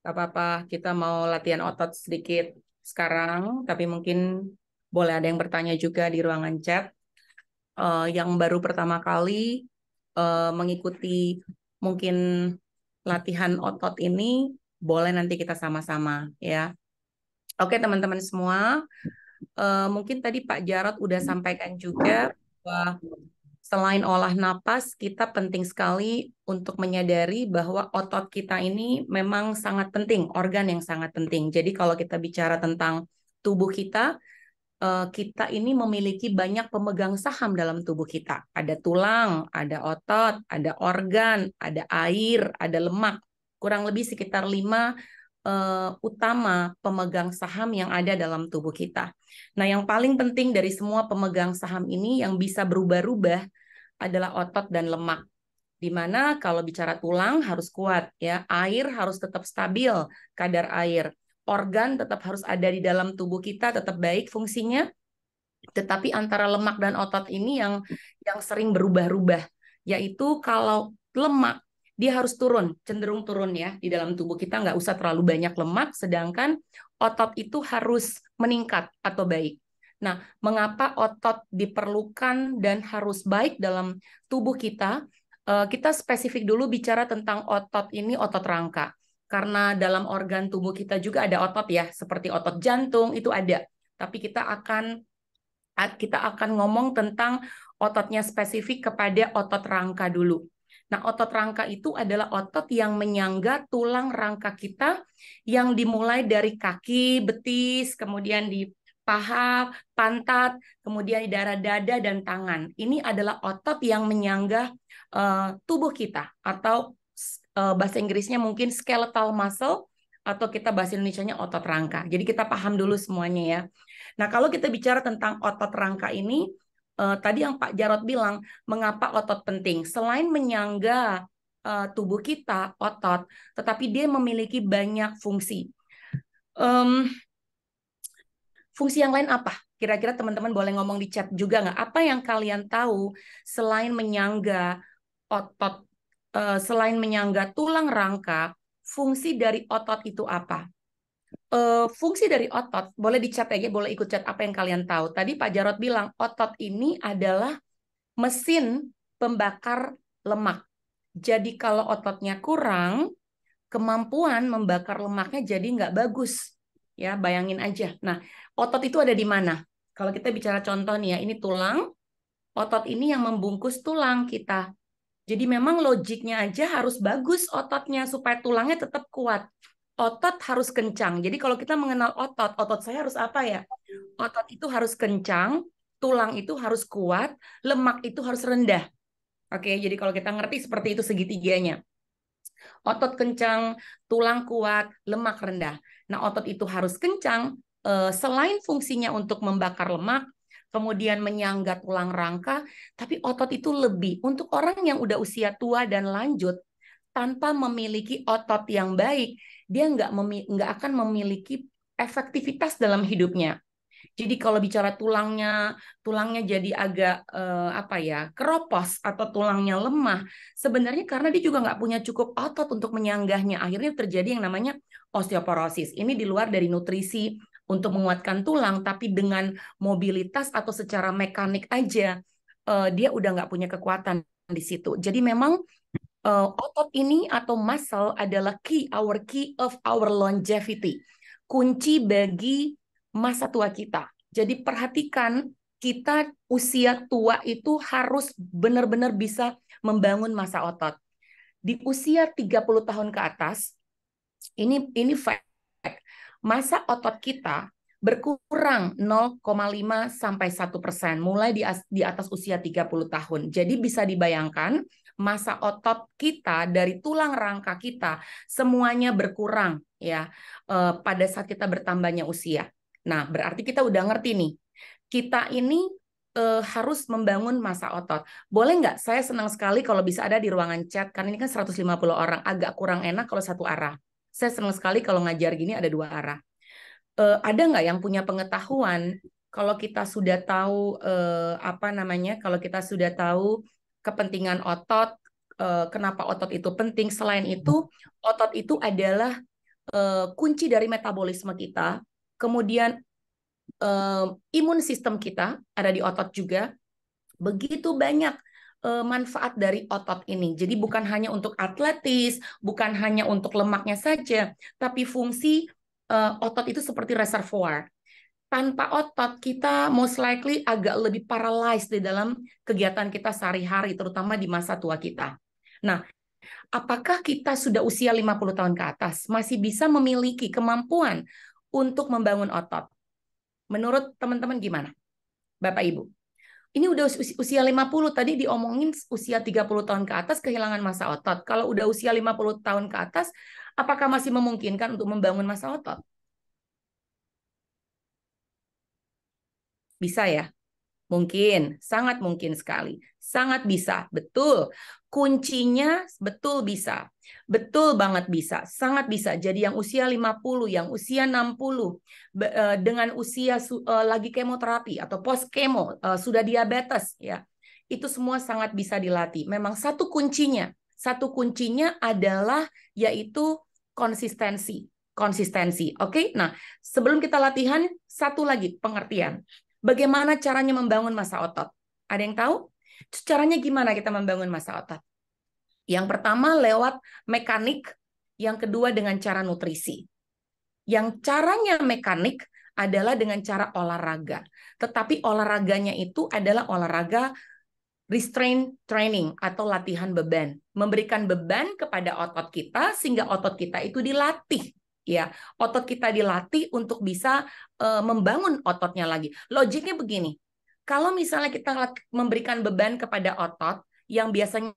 Gak apa-apa, kita mau latihan otot sedikit sekarang, tapi mungkin boleh ada yang bertanya juga di ruangan chat. Uh, yang baru pertama kali uh, mengikuti mungkin latihan otot ini, boleh nanti kita sama-sama ya. Oke teman-teman semua, uh, mungkin tadi Pak Jarot udah sampaikan juga bahwa selain olah napas, kita penting sekali untuk menyadari bahwa otot kita ini memang sangat penting, organ yang sangat penting. Jadi kalau kita bicara tentang tubuh kita, eh, kita ini memiliki banyak pemegang saham dalam tubuh kita. Ada tulang, ada otot, ada organ, ada air, ada lemak. Kurang lebih sekitar lima uh, utama pemegang saham yang ada dalam tubuh kita. Nah, yang paling penting dari semua pemegang saham ini yang bisa berubah-ubah adalah otot dan lemak. Dimana kalau bicara tulang harus kuat, ya air harus tetap stabil kadar air, organ tetap harus ada di dalam tubuh kita tetap baik fungsinya, tetapi antara lemak dan otot ini yang yang sering berubah-ubah, yaitu kalau lemak dia harus turun, cenderung turun ya di dalam tubuh kita nggak usah terlalu banyak lemak, sedangkan otot itu harus meningkat atau baik. Nah, mengapa otot diperlukan dan harus baik dalam tubuh kita? Eh, kita spesifik dulu bicara tentang otot ini, otot rangka. Karena dalam organ tubuh kita juga ada otot ya, seperti otot jantung itu ada. Tapi kita akan kita akan ngomong tentang ototnya spesifik kepada otot rangka dulu. Nah, otot rangka itu adalah otot yang menyangga tulang rangka kita yang dimulai dari kaki, betis, kemudian di paha, pantat, kemudian di daerah dada dan tangan. Ini adalah otot yang menyanggah uh, tubuh kita atau uh, bahasa Inggrisnya mungkin skeletal muscle atau kita bahasa Indonesia-nya otot rangka. Jadi kita paham dulu semuanya ya. Nah, kalau kita bicara tentang otot rangka ini uh, tadi yang Pak Jarot bilang mengapa otot penting? Selain menyangga uh, tubuh kita, otot, tetapi dia memiliki banyak fungsi. Um, fungsi yang lain apa? Kira-kira teman-teman boleh ngomong di chat juga nggak? Apa yang kalian tahu selain menyangga otot, eh, selain menyangga tulang rangka, fungsi dari otot itu apa? Eh, fungsi dari otot boleh di chat aja, boleh ikut chat apa yang kalian tahu. Tadi Pak Jarot bilang otot ini adalah mesin pembakar lemak. Jadi kalau ototnya kurang, kemampuan membakar lemaknya jadi nggak bagus ya bayangin aja. Nah, otot itu ada di mana? Kalau kita bicara contoh nih ya, ini tulang, otot ini yang membungkus tulang kita. Jadi memang logiknya aja harus bagus ototnya supaya tulangnya tetap kuat. Otot harus kencang. Jadi kalau kita mengenal otot, otot saya harus apa ya? Otot itu harus kencang, tulang itu harus kuat, lemak itu harus rendah. Oke, jadi kalau kita ngerti seperti itu segitiganya. Otot kencang, tulang kuat, lemak rendah. Nah, otot itu harus kencang eh, selain fungsinya untuk membakar lemak, kemudian menyangga tulang rangka, tapi otot itu lebih untuk orang yang udah usia tua dan lanjut tanpa memiliki otot yang baik, dia nggak nggak akan memiliki efektivitas dalam hidupnya. Jadi kalau bicara tulangnya, tulangnya jadi agak eh, apa ya, keropos atau tulangnya lemah, sebenarnya karena dia juga nggak punya cukup otot untuk menyanggahnya. Akhirnya terjadi yang namanya osteoporosis. Ini di luar dari nutrisi untuk menguatkan tulang, tapi dengan mobilitas atau secara mekanik aja eh, dia udah nggak punya kekuatan di situ. Jadi memang uh, otot ini atau muscle adalah key, our key of our longevity, kunci bagi masa tua kita. Jadi perhatikan kita usia tua itu harus benar-benar bisa membangun masa otot. Di usia 30 tahun ke atas, ini ini fact. Masa otot kita berkurang 0,5 sampai 1 persen mulai di, di atas usia 30 tahun. Jadi bisa dibayangkan masa otot kita dari tulang rangka kita semuanya berkurang ya eh, pada saat kita bertambahnya usia. Nah, berarti kita udah ngerti nih, kita ini eh, harus membangun masa otot. Boleh nggak? Saya senang sekali kalau bisa ada di ruangan chat, karena ini kan 150 orang, agak kurang enak kalau satu arah. Saya senang sekali kalau ngajar gini ada dua arah. Eh, ada nggak yang punya pengetahuan kalau kita sudah tahu eh, apa namanya, kalau kita sudah tahu kepentingan otot, kenapa otot itu penting. Selain itu, otot itu adalah kunci dari metabolisme kita, kemudian uh, imun sistem kita ada di otot juga. Begitu banyak uh, manfaat dari otot ini. Jadi bukan hanya untuk atletis, bukan hanya untuk lemaknya saja, tapi fungsi uh, otot itu seperti reservoir. Tanpa otot kita most likely agak lebih paralyzed di dalam kegiatan kita sehari-hari, terutama di masa tua kita. Nah, apakah kita sudah usia 50 tahun ke atas masih bisa memiliki kemampuan untuk membangun otot. Menurut teman-teman gimana? Bapak Ibu. Ini udah usia 50 tadi diomongin usia 30 tahun ke atas kehilangan masa otot. Kalau udah usia 50 tahun ke atas, apakah masih memungkinkan untuk membangun masa otot? Bisa ya? Mungkin, sangat mungkin sekali. Sangat bisa, betul. Kuncinya betul bisa. Betul banget bisa, sangat bisa. Jadi yang usia 50, yang usia 60 e, dengan usia e, lagi kemoterapi atau post kemo e, sudah diabetes ya. Itu semua sangat bisa dilatih. Memang satu kuncinya, satu kuncinya adalah yaitu konsistensi. Konsistensi. Oke. Okay? Nah, sebelum kita latihan satu lagi pengertian. Bagaimana caranya membangun masa otot? Ada yang tahu? Caranya gimana kita membangun masa otot? Yang pertama lewat mekanik, yang kedua dengan cara nutrisi. Yang caranya mekanik adalah dengan cara olahraga. Tetapi olahraganya itu adalah olahraga restraint training atau latihan beban. Memberikan beban kepada otot kita sehingga otot kita itu dilatih ya. Otot kita dilatih untuk bisa uh, membangun ototnya lagi. Logiknya begini. Kalau misalnya kita memberikan beban kepada otot yang biasanya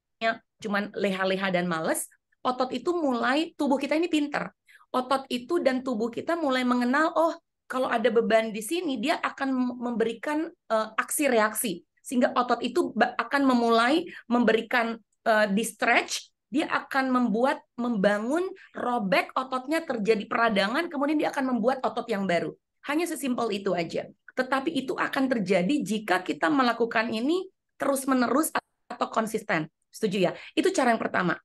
cuma leha-leha dan males, otot itu mulai tubuh kita ini pinter. Otot itu dan tubuh kita mulai mengenal oh kalau ada beban di sini dia akan memberikan uh, aksi reaksi sehingga otot itu akan memulai memberikan uh, eh, di stretch dia akan membuat membangun robek ototnya terjadi peradangan kemudian dia akan membuat otot yang baru hanya sesimpel itu aja tetapi itu akan terjadi jika kita melakukan ini terus-menerus atau konsisten. Setuju ya? Itu cara yang pertama.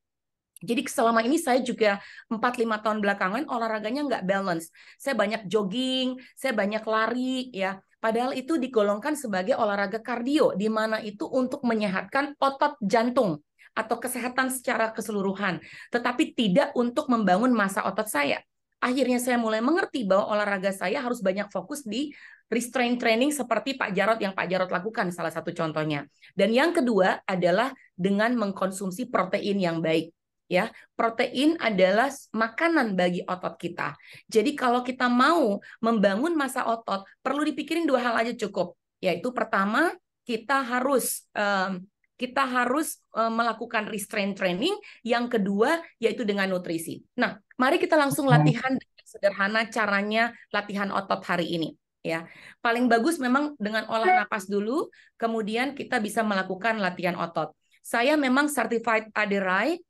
Jadi selama ini saya juga 4-5 tahun belakangan olahraganya nggak balance. Saya banyak jogging, saya banyak lari ya. Padahal itu digolongkan sebagai olahraga kardio, di mana itu untuk menyehatkan otot jantung atau kesehatan secara keseluruhan, tetapi tidak untuk membangun masa otot saya. Akhirnya saya mulai mengerti bahwa olahraga saya harus banyak fokus di restraint training seperti Pak Jarot yang Pak Jarot lakukan salah satu contohnya. Dan yang kedua adalah dengan mengkonsumsi protein yang baik. Ya, protein adalah makanan bagi otot kita. Jadi kalau kita mau membangun masa otot, perlu dipikirin dua hal aja cukup, yaitu pertama kita harus um, kita harus eh, melakukan restraint training. Yang kedua yaitu dengan nutrisi. Nah, mari kita langsung latihan sederhana caranya latihan otot hari ini ya. Paling bagus memang dengan olah napas dulu, kemudian kita bisa melakukan latihan otot. Saya memang certified aderai,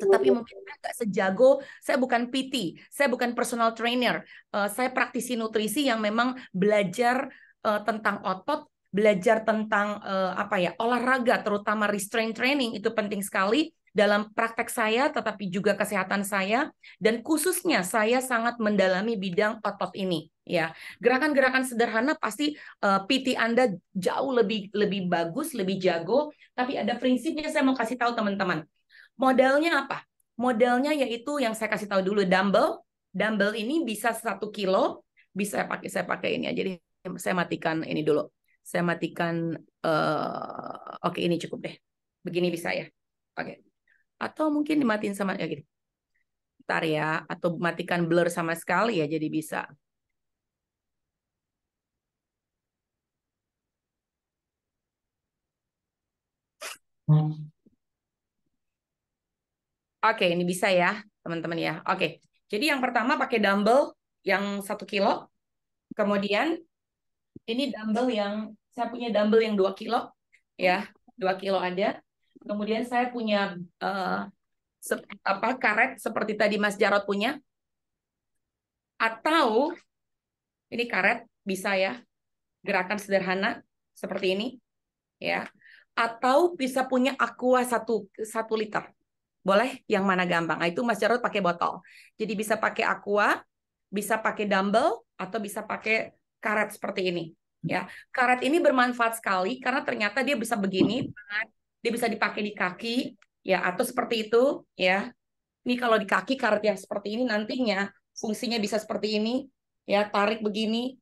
tetapi mungkin saya nggak sejago, saya bukan PT, saya bukan personal trainer, eh, saya praktisi nutrisi yang memang belajar eh, tentang otot, belajar tentang eh, apa ya olahraga, terutama restraint training itu penting sekali dalam praktek saya, tetapi juga kesehatan saya, dan khususnya saya sangat mendalami bidang otot ini ya gerakan-gerakan sederhana pasti uh, eh, PT Anda jauh lebih lebih bagus lebih jago tapi ada prinsipnya saya mau kasih tahu teman-teman Modalnya apa Modalnya yaitu yang saya kasih tahu dulu dumbbell dumbbell ini bisa satu kilo bisa pakai saya pakai ini ya jadi saya matikan ini dulu saya matikan uh, oke okay, ini cukup deh begini bisa ya oke okay. atau mungkin dimatiin sama ya gitu ntar ya atau matikan blur sama sekali ya jadi bisa Oke, ini bisa ya, teman-teman ya. Oke, jadi yang pertama pakai dumbbell yang satu kilo. Kemudian ini dumbbell yang saya punya dumbbell yang dua kilo, ya, dua kilo ada. Kemudian saya punya uh, eh, se apa karet seperti tadi Mas Jarot punya, atau ini karet bisa ya, gerakan sederhana seperti ini, ya atau bisa punya aqua satu satu liter. Boleh yang mana gampang. Nah, itu Mas Jarod pakai botol. Jadi bisa pakai aqua, bisa pakai dumbbell atau bisa pakai karet seperti ini. Ya, karet ini bermanfaat sekali karena ternyata dia bisa begini, dia bisa dipakai di kaki, ya atau seperti itu, ya. Ini kalau di kaki karet yang seperti ini nantinya fungsinya bisa seperti ini, ya tarik begini,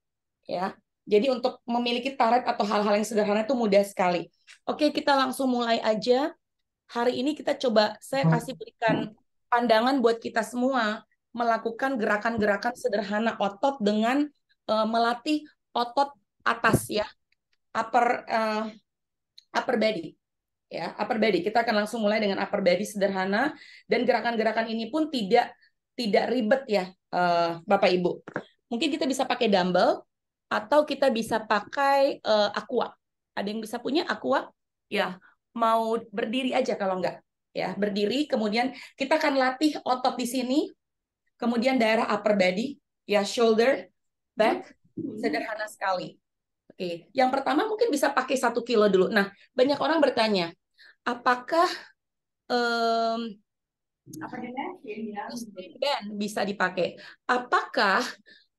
ya jadi untuk memiliki target atau hal-hal yang sederhana itu mudah sekali. Oke, kita langsung mulai aja. Hari ini kita coba saya hmm. kasih berikan pandangan buat kita semua melakukan gerakan-gerakan sederhana otot dengan uh, melatih otot atas ya. Upper uh, upper body. Ya, upper body. Kita akan langsung mulai dengan upper body sederhana dan gerakan-gerakan ini pun tidak tidak ribet ya, uh, Bapak Ibu. Mungkin kita bisa pakai dumbbell atau kita bisa pakai uh, aqua. Ada yang bisa punya aqua? Ya, mau berdiri aja kalau enggak. Ya, berdiri kemudian kita akan latih otot di sini, kemudian daerah upper body, ya shoulder, back, sederhana sekali. Oke, yang pertama mungkin bisa pakai satu kilo dulu. Nah, banyak orang bertanya, apakah um, apa band iya, iya. bisa dipakai? Apakah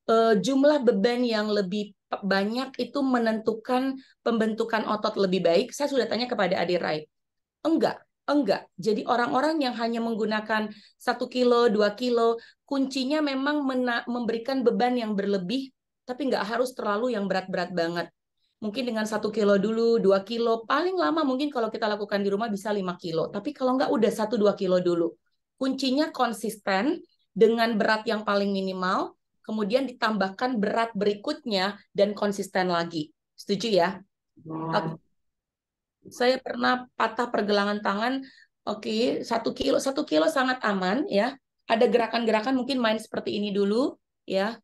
uh, jumlah beban yang lebih banyak itu menentukan pembentukan otot lebih baik? Saya sudah tanya kepada Adi Rai. Enggak, enggak. Jadi orang-orang yang hanya menggunakan satu kilo, dua kilo, kuncinya memang memberikan beban yang berlebih, tapi enggak harus terlalu yang berat-berat banget. Mungkin dengan satu kilo dulu, dua kilo, paling lama mungkin kalau kita lakukan di rumah bisa lima kilo. Tapi kalau enggak udah satu dua kilo dulu. Kuncinya konsisten dengan berat yang paling minimal, kemudian ditambahkan berat berikutnya dan konsisten lagi. Setuju ya? Wow. Saya pernah patah pergelangan tangan, oke, okay, satu kilo, satu kilo sangat aman ya. Ada gerakan-gerakan mungkin main seperti ini dulu ya,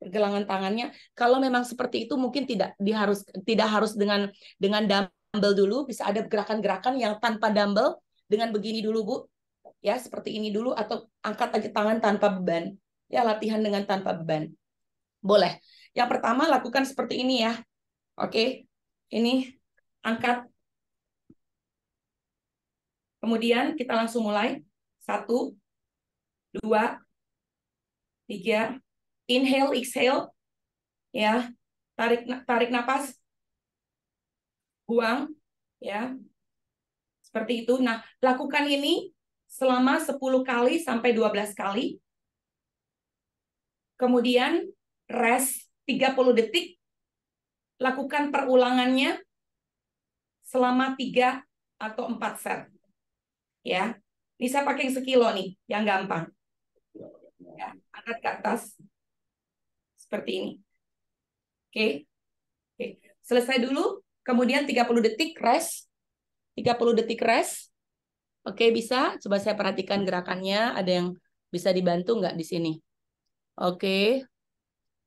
pergelangan tangannya. Kalau memang seperti itu mungkin tidak diharus tidak harus dengan dengan dumbbell dulu, bisa ada gerakan-gerakan yang tanpa dumbbell dengan begini dulu Bu. Ya, seperti ini dulu atau angkat aja tangan tanpa beban ya latihan dengan tanpa beban. Boleh. Yang pertama lakukan seperti ini ya. Oke. Ini angkat. Kemudian kita langsung mulai. Satu, dua, tiga. Inhale, exhale. Ya. Tarik tarik nafas Buang. Ya. Seperti itu. Nah, lakukan ini selama 10 kali sampai 12 kali kemudian rest 30 detik, lakukan perulangannya selama 3 atau 4 set. Ya. ini saya pakai yang sekilo nih, yang gampang. Ya, angkat ke atas. Seperti ini. Oke. Oke. Selesai dulu, kemudian 30 detik rest. 30 detik rest. Oke, bisa. Coba saya perhatikan gerakannya. Ada yang bisa dibantu nggak di sini? Oke.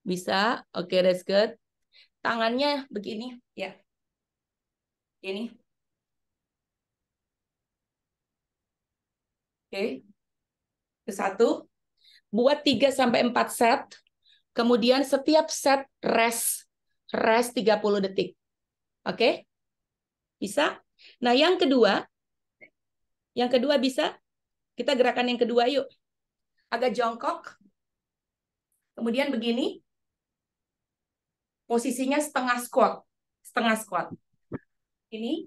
Bisa? Oke, okay, that's good. Tangannya begini, ya. Ini. Oke. satu. Buat tiga sampai empat set. Kemudian setiap set rest. Rest 30 detik. Oke? Bisa? Nah, yang kedua, yang kedua bisa? Kita gerakan yang kedua yuk. Agak jongkok. Kemudian begini, posisinya setengah squat, setengah squat. Ini,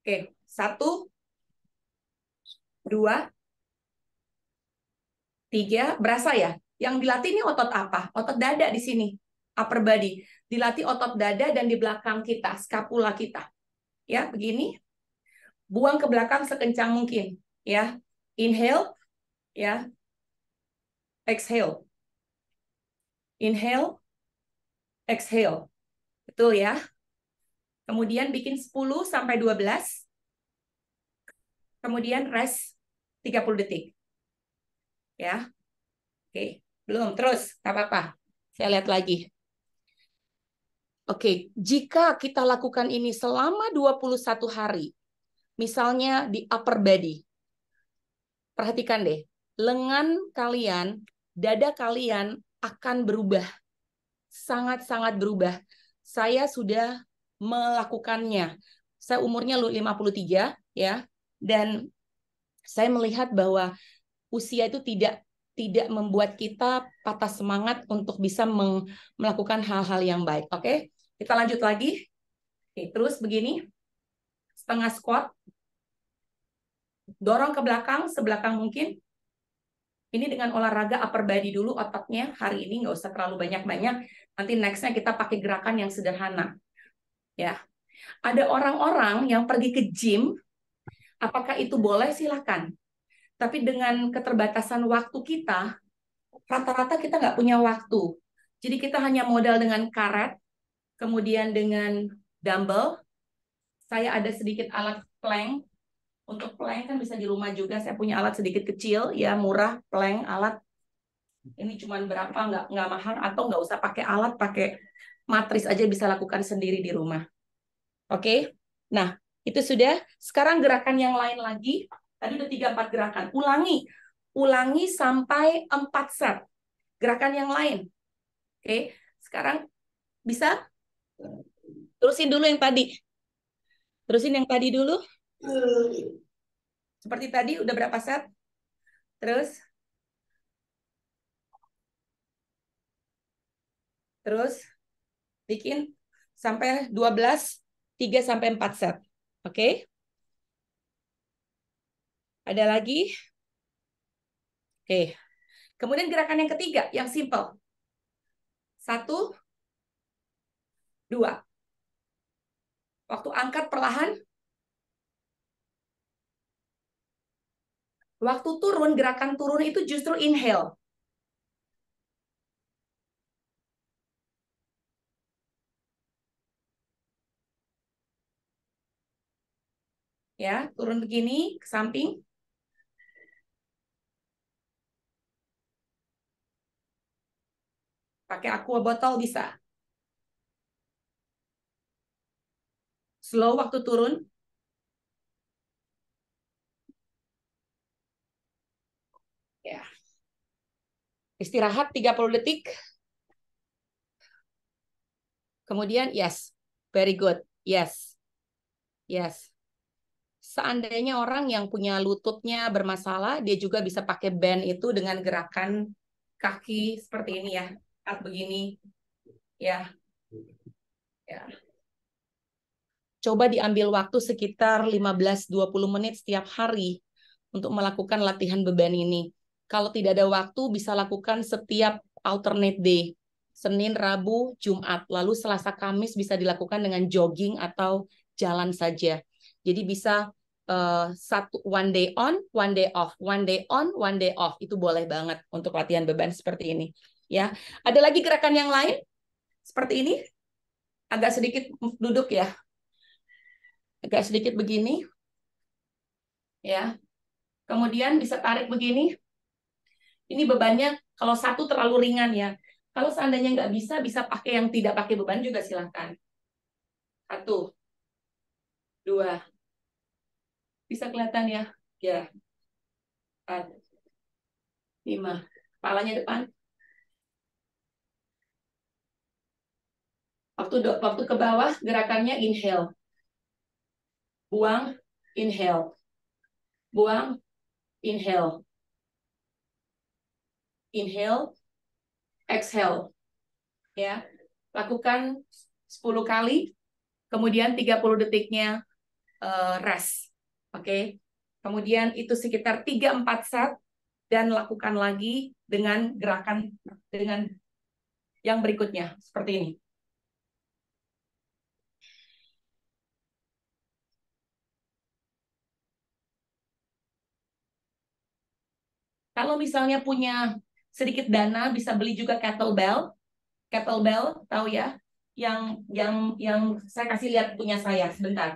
oke, satu, dua, tiga, berasa ya? Yang dilatih ini otot apa? Otot dada di sini, upper body. Dilatih otot dada dan di belakang kita, skapula kita. Ya, begini. Buang ke belakang sekencang mungkin, ya. Inhale, ya. Exhale. Inhale, exhale. Betul ya? Kemudian bikin 10 sampai 12. Kemudian rest 30 detik. Ya. Oke, belum terus, enggak apa-apa. Saya lihat lagi. Oke, jika kita lakukan ini selama 21 hari, misalnya di upper body. Perhatikan deh, lengan kalian, dada kalian akan berubah. Sangat-sangat berubah. Saya sudah melakukannya. Saya umurnya 53 ya dan saya melihat bahwa usia itu tidak tidak membuat kita patah semangat untuk bisa meng, melakukan hal-hal yang baik. Oke, kita lanjut lagi. Oke, terus begini, setengah squat, dorong ke belakang, sebelakang mungkin, ini dengan olahraga upper body dulu ototnya hari ini nggak usah terlalu banyak-banyak nanti nextnya kita pakai gerakan yang sederhana ya ada orang-orang yang pergi ke gym apakah itu boleh silahkan tapi dengan keterbatasan waktu kita rata-rata kita nggak punya waktu jadi kita hanya modal dengan karet kemudian dengan dumbbell saya ada sedikit alat plank untuk plank kan bisa di rumah juga. Saya punya alat sedikit kecil, ya murah plank alat. Ini cuma berapa, nggak nggak mahal atau nggak usah pakai alat, pakai matris aja bisa lakukan sendiri di rumah. Oke, okay? nah itu sudah. Sekarang gerakan yang lain lagi. Tadi udah tiga empat gerakan. Ulangi, ulangi sampai empat set gerakan yang lain. Oke, okay? sekarang bisa terusin dulu yang tadi. Terusin yang tadi dulu. Seperti tadi udah berapa set? Terus? Terus bikin sampai 12 3 sampai 4 set. Oke? Okay? Ada lagi? Oke. Okay. Kemudian gerakan yang ketiga yang simple. Satu, dua. Waktu angkat perlahan, Waktu turun, gerakan turun itu justru inhale. Ya, turun begini ke samping. Pakai aqua botol bisa. Slow waktu turun, istirahat 30 detik. Kemudian yes, very good. Yes. Yes. Seandainya orang yang punya lututnya bermasalah, dia juga bisa pakai band itu dengan gerakan kaki seperti ini ya, At begini. Ya. Ya. Coba diambil waktu sekitar 15-20 menit setiap hari untuk melakukan latihan beban ini. Kalau tidak ada waktu, bisa lakukan setiap alternate day. Senin, Rabu, Jumat. Lalu Selasa, Kamis bisa dilakukan dengan jogging atau jalan saja. Jadi bisa uh, satu one day on, one day off, one day on, one day off. Itu boleh banget untuk latihan beban seperti ini. Ya, ada lagi gerakan yang lain seperti ini. Agak sedikit duduk ya. Agak sedikit begini. Ya. Kemudian bisa tarik begini. Ini bebannya kalau satu terlalu ringan ya. Kalau seandainya nggak bisa, bisa pakai yang tidak pakai beban juga silahkan. Satu. Dua. Bisa kelihatan ya? Ya. Empat. Lima. Kepalanya depan. Waktu, waktu ke bawah, gerakannya inhale. Buang, inhale. Buang, inhale. Inhale, exhale. Ya. Lakukan 10 kali, kemudian 30 detiknya uh, rest. Oke. Okay? Kemudian itu sekitar 3 4 set dan lakukan lagi dengan gerakan dengan yang berikutnya seperti ini. Kalau misalnya punya sedikit dana bisa beli juga kettlebell. Kettlebell tahu ya? Yang yang yang saya kasih lihat punya saya sebentar.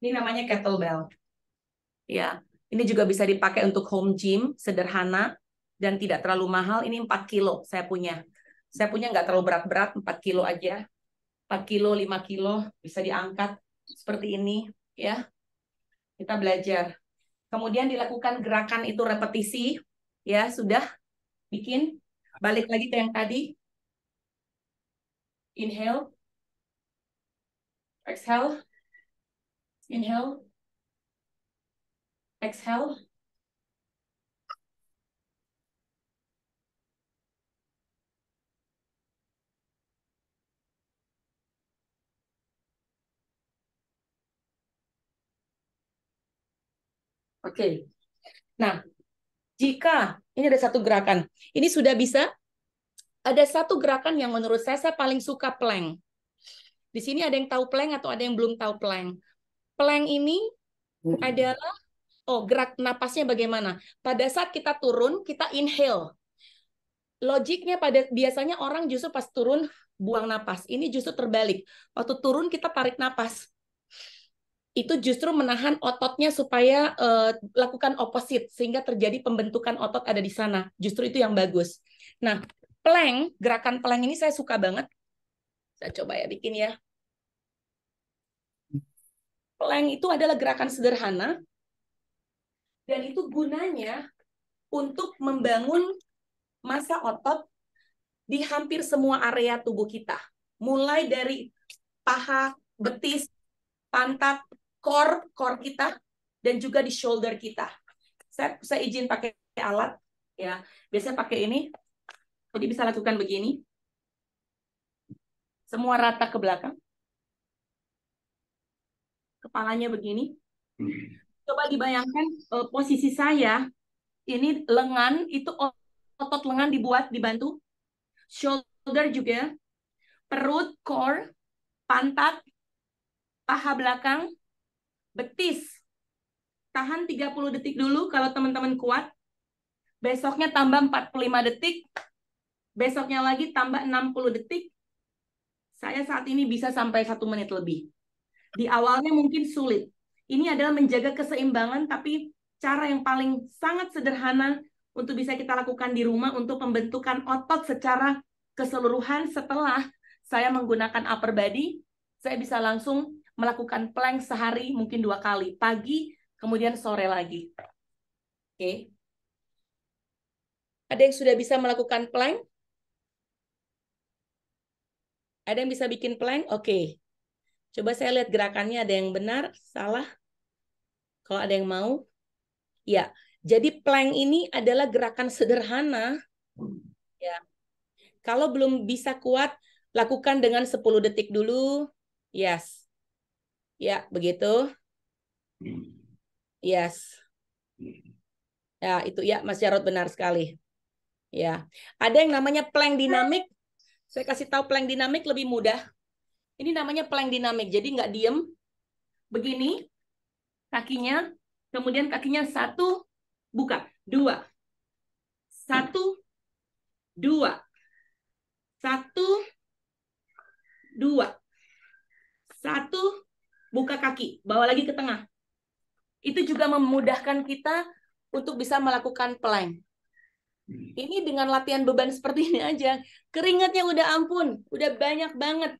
Ini namanya kettlebell. Ya, ini juga bisa dipakai untuk home gym sederhana dan tidak terlalu mahal. Ini 4 kilo saya punya. Saya punya nggak terlalu berat-berat, 4 kilo aja. 4 kilo, 5 kilo bisa diangkat seperti ini ya. Kita belajar. Kemudian dilakukan gerakan itu repetisi ya, sudah bikin balik lagi ke yang tadi. Inhale. Exhale. Inhale. Exhale. Oke. Nah, jika ini ada satu gerakan, ini sudah bisa ada satu gerakan yang menurut saya saya paling suka plank. Di sini ada yang tahu plank atau ada yang belum tahu plank. Plank ini adalah oh gerak napasnya bagaimana. Pada saat kita turun, kita inhale. Logiknya pada biasanya orang justru pas turun buang napas. Ini justru terbalik. Waktu turun kita tarik napas itu justru menahan ototnya supaya uh, lakukan opposite sehingga terjadi pembentukan otot ada di sana. Justru itu yang bagus. Nah, plank, gerakan plank ini saya suka banget. Saya coba ya bikin ya. Plank itu adalah gerakan sederhana dan itu gunanya untuk membangun masa otot di hampir semua area tubuh kita. Mulai dari paha, betis, pantat, core core kita dan juga di shoulder kita. Saya, saya izin pakai alat ya. Biasanya pakai ini. Jadi bisa lakukan begini. Semua rata ke belakang. Kepalanya begini. Coba dibayangkan uh, posisi saya ini lengan itu otot lengan dibuat dibantu shoulder juga perut core pantat paha belakang betis. Tahan 30 detik dulu kalau teman-teman kuat. Besoknya tambah 45 detik. Besoknya lagi tambah 60 detik. Saya saat ini bisa sampai satu menit lebih. Di awalnya mungkin sulit. Ini adalah menjaga keseimbangan, tapi cara yang paling sangat sederhana untuk bisa kita lakukan di rumah untuk pembentukan otot secara keseluruhan setelah saya menggunakan upper body, saya bisa langsung melakukan plank sehari mungkin dua kali, pagi kemudian sore lagi. Oke. Okay. Ada yang sudah bisa melakukan plank? Ada yang bisa bikin plank? Oke. Okay. Coba saya lihat gerakannya ada yang benar, salah. Kalau ada yang mau. Ya. Jadi plank ini adalah gerakan sederhana. Ya. Kalau belum bisa kuat, lakukan dengan 10 detik dulu. Yes. Ya, begitu. Yes. Ya, itu ya Mas Jarot benar sekali. Ya. Ada yang namanya plank dinamik. Saya kasih tahu plank dinamik lebih mudah. Ini namanya plank dinamik. Jadi nggak diem. Begini. Kakinya. Kemudian kakinya satu. Buka. Dua. Satu. Dua. Satu. Dua. Satu buka kaki, bawa lagi ke tengah. Itu juga memudahkan kita untuk bisa melakukan plank. Ini dengan latihan beban seperti ini aja, keringatnya udah ampun, udah banyak banget.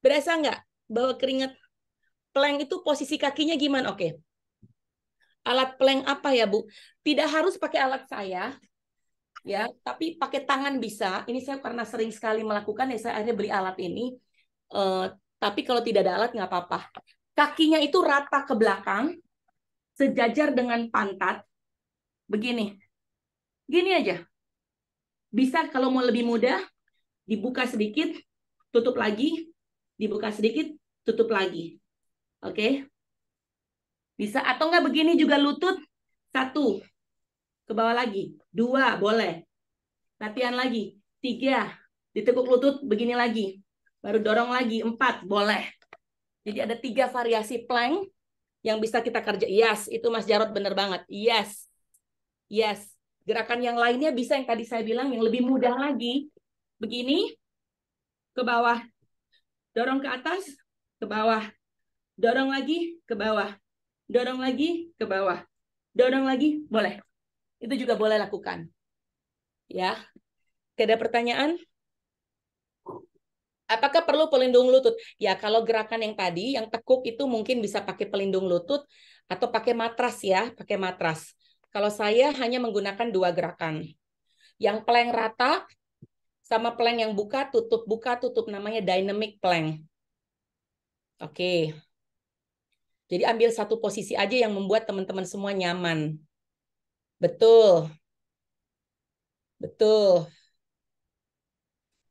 Berasa nggak bahwa keringat plank itu posisi kakinya gimana? Oke. Alat plank apa ya, Bu? Tidak harus pakai alat saya, ya, tapi pakai tangan bisa. Ini saya karena sering sekali melakukan, ya saya akhirnya beli alat ini. Uh, tapi kalau tidak ada alat nggak apa-apa kakinya itu rata ke belakang, sejajar dengan pantat, begini. Gini aja. Bisa kalau mau lebih mudah, dibuka sedikit, tutup lagi, dibuka sedikit, tutup lagi. Oke? Bisa atau enggak begini juga lutut. Satu. Ke bawah lagi. Dua, boleh. Latihan lagi. Tiga. Ditekuk lutut, begini lagi. Baru dorong lagi. Empat, boleh. Jadi ada tiga variasi plank yang bisa kita kerja. Yes, itu Mas Jarod benar banget. Yes, yes. Gerakan yang lainnya bisa yang tadi saya bilang yang lebih mudah lagi. Begini, ke bawah, dorong ke atas, ke bawah, dorong lagi ke bawah, dorong lagi ke bawah, dorong lagi boleh. Itu juga boleh lakukan. Ya, Tidak ada pertanyaan? Apakah perlu pelindung lutut? Ya, kalau gerakan yang tadi, yang tekuk itu mungkin bisa pakai pelindung lutut atau pakai matras ya, pakai matras. Kalau saya hanya menggunakan dua gerakan. Yang plank rata sama plank yang buka, tutup, buka, tutup. Namanya dynamic plank. Oke. Jadi ambil satu posisi aja yang membuat teman-teman semua nyaman. Betul. Betul.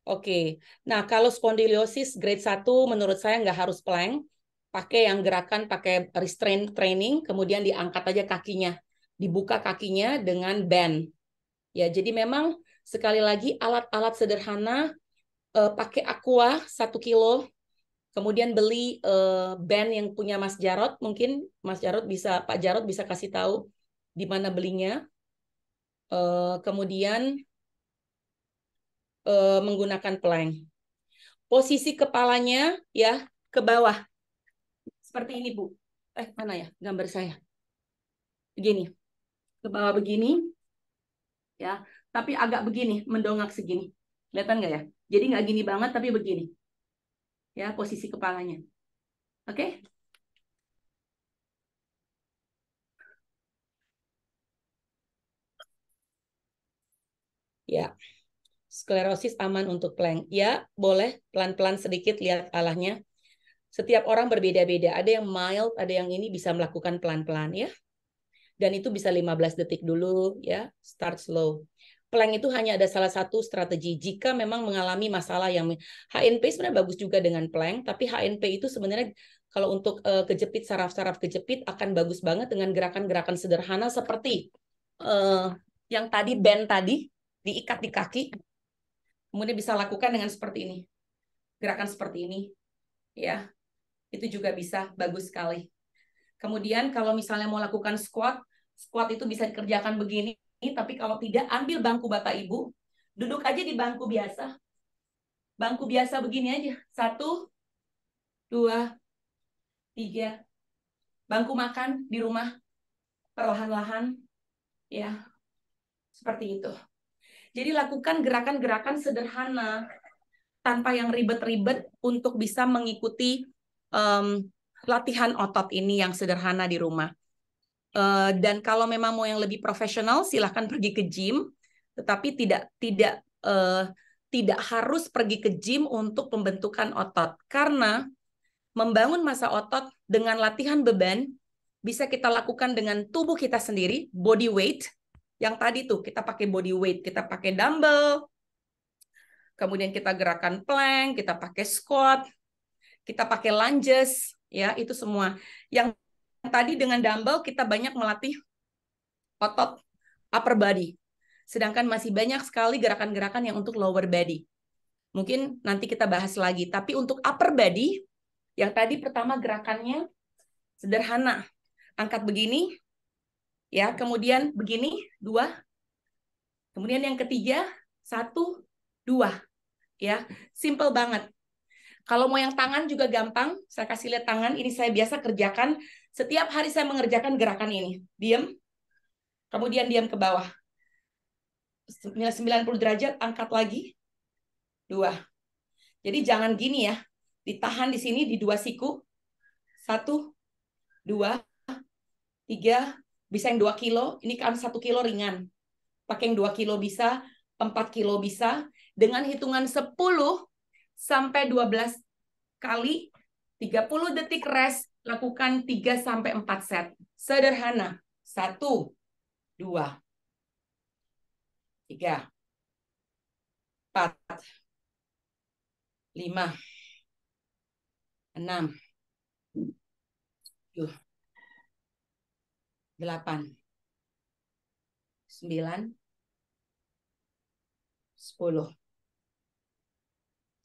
Oke, nah kalau spondylosis grade 1 menurut saya nggak harus plank, pakai yang gerakan pakai restraint training, kemudian diangkat aja kakinya, dibuka kakinya dengan band. Ya, jadi memang sekali lagi alat-alat sederhana eh, pakai aqua 1 kilo, kemudian beli eh, band yang punya Mas Jarot, mungkin Mas Jarot bisa Pak Jarot bisa kasih tahu di mana belinya. Eh, kemudian Eh, menggunakan plank. Posisi kepalanya ya ke bawah. Seperti ini, Bu. Eh, mana ya gambar saya? Begini. Ke bawah begini. Ya, tapi agak begini, mendongak segini. Kelihatan nggak ya? Jadi nggak gini banget, tapi begini. Ya, posisi kepalanya. Oke? Okay? Ya. Yeah sklerosis aman untuk plank? Ya, boleh pelan-pelan sedikit lihat alahnya. Setiap orang berbeda-beda. Ada yang mild, ada yang ini bisa melakukan pelan-pelan ya. Dan itu bisa 15 detik dulu ya, start slow. Plank itu hanya ada salah satu strategi jika memang mengalami masalah yang HNP sebenarnya bagus juga dengan plank, tapi HNP itu sebenarnya kalau untuk uh, kejepit saraf-saraf kejepit akan bagus banget dengan gerakan-gerakan sederhana seperti uh, yang tadi band tadi diikat di kaki kemudian bisa lakukan dengan seperti ini gerakan seperti ini ya itu juga bisa bagus sekali kemudian kalau misalnya mau lakukan squat squat itu bisa dikerjakan begini tapi kalau tidak ambil bangku bapak ibu duduk aja di bangku biasa bangku biasa begini aja satu dua tiga bangku makan di rumah perlahan-lahan ya seperti itu jadi lakukan gerakan-gerakan sederhana tanpa yang ribet-ribet untuk bisa mengikuti um, latihan otot ini yang sederhana di rumah. Uh, dan kalau memang mau yang lebih profesional, silahkan pergi ke gym, tetapi tidak tidak uh, tidak harus pergi ke gym untuk pembentukan otot karena membangun masa otot dengan latihan beban bisa kita lakukan dengan tubuh kita sendiri, body weight, yang tadi tuh kita pakai body weight, kita pakai dumbbell, kemudian kita gerakan plank, kita pakai squat, kita pakai lunges, ya itu semua. Yang tadi dengan dumbbell kita banyak melatih otot upper body. Sedangkan masih banyak sekali gerakan-gerakan yang untuk lower body. Mungkin nanti kita bahas lagi, tapi untuk upper body yang tadi pertama gerakannya sederhana. Angkat begini, ya kemudian begini dua kemudian yang ketiga satu dua ya simple banget kalau mau yang tangan juga gampang saya kasih lihat tangan ini saya biasa kerjakan setiap hari saya mengerjakan gerakan ini diam kemudian diam ke bawah 90 derajat angkat lagi dua jadi jangan gini ya ditahan di sini di dua siku satu dua tiga bisa yang 2 kilo, ini kan 1 kilo ringan. Pakai yang 2 kilo bisa, 4 kilo bisa, dengan hitungan 10 sampai 12 kali 30 detik rest, lakukan 3 sampai 4 set. Sederhana. 1 2 3 4 5 6 7 delapan, sembilan, sepuluh,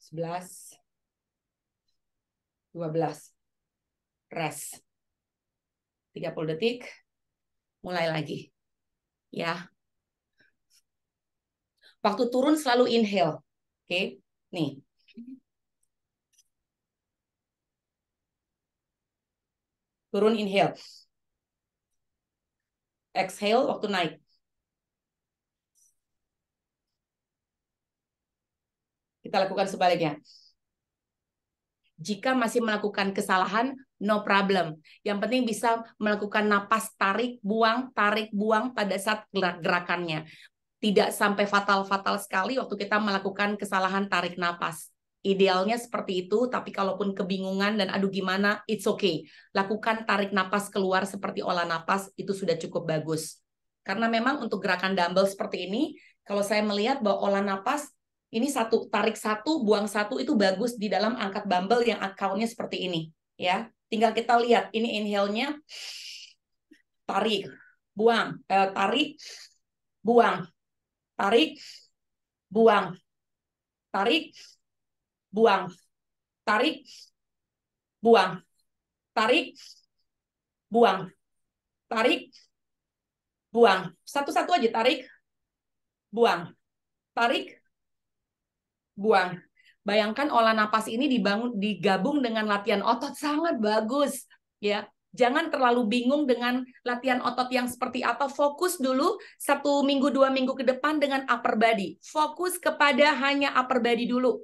sebelas, dua rest. 30 detik, mulai lagi. Ya. Waktu turun selalu inhale. Oke, okay? nih. Turun inhale exhale waktu naik. Kita lakukan sebaliknya. Jika masih melakukan kesalahan, no problem. Yang penting bisa melakukan napas tarik, buang, tarik, buang pada saat gerakannya. Tidak sampai fatal-fatal sekali waktu kita melakukan kesalahan tarik napas. Idealnya seperti itu, tapi kalaupun kebingungan dan aduh gimana, it's okay. Lakukan tarik napas keluar seperti olah napas, itu sudah cukup bagus. Karena memang untuk gerakan dumbbell seperti ini, kalau saya melihat bahwa olah napas, ini satu tarik satu, buang satu itu bagus di dalam angkat dumbbell yang akunnya seperti ini. ya. Tinggal kita lihat, ini inhale-nya, tarik, buang, eh, tarik, buang, tarik, buang, tarik, buang, tarik, buang, tarik, buang, tarik, buang. Satu-satu aja tarik, buang, tarik, buang. Bayangkan olah napas ini dibangun digabung dengan latihan otot sangat bagus, ya. Jangan terlalu bingung dengan latihan otot yang seperti apa. Fokus dulu satu minggu dua minggu ke depan dengan upper body. Fokus kepada hanya upper body dulu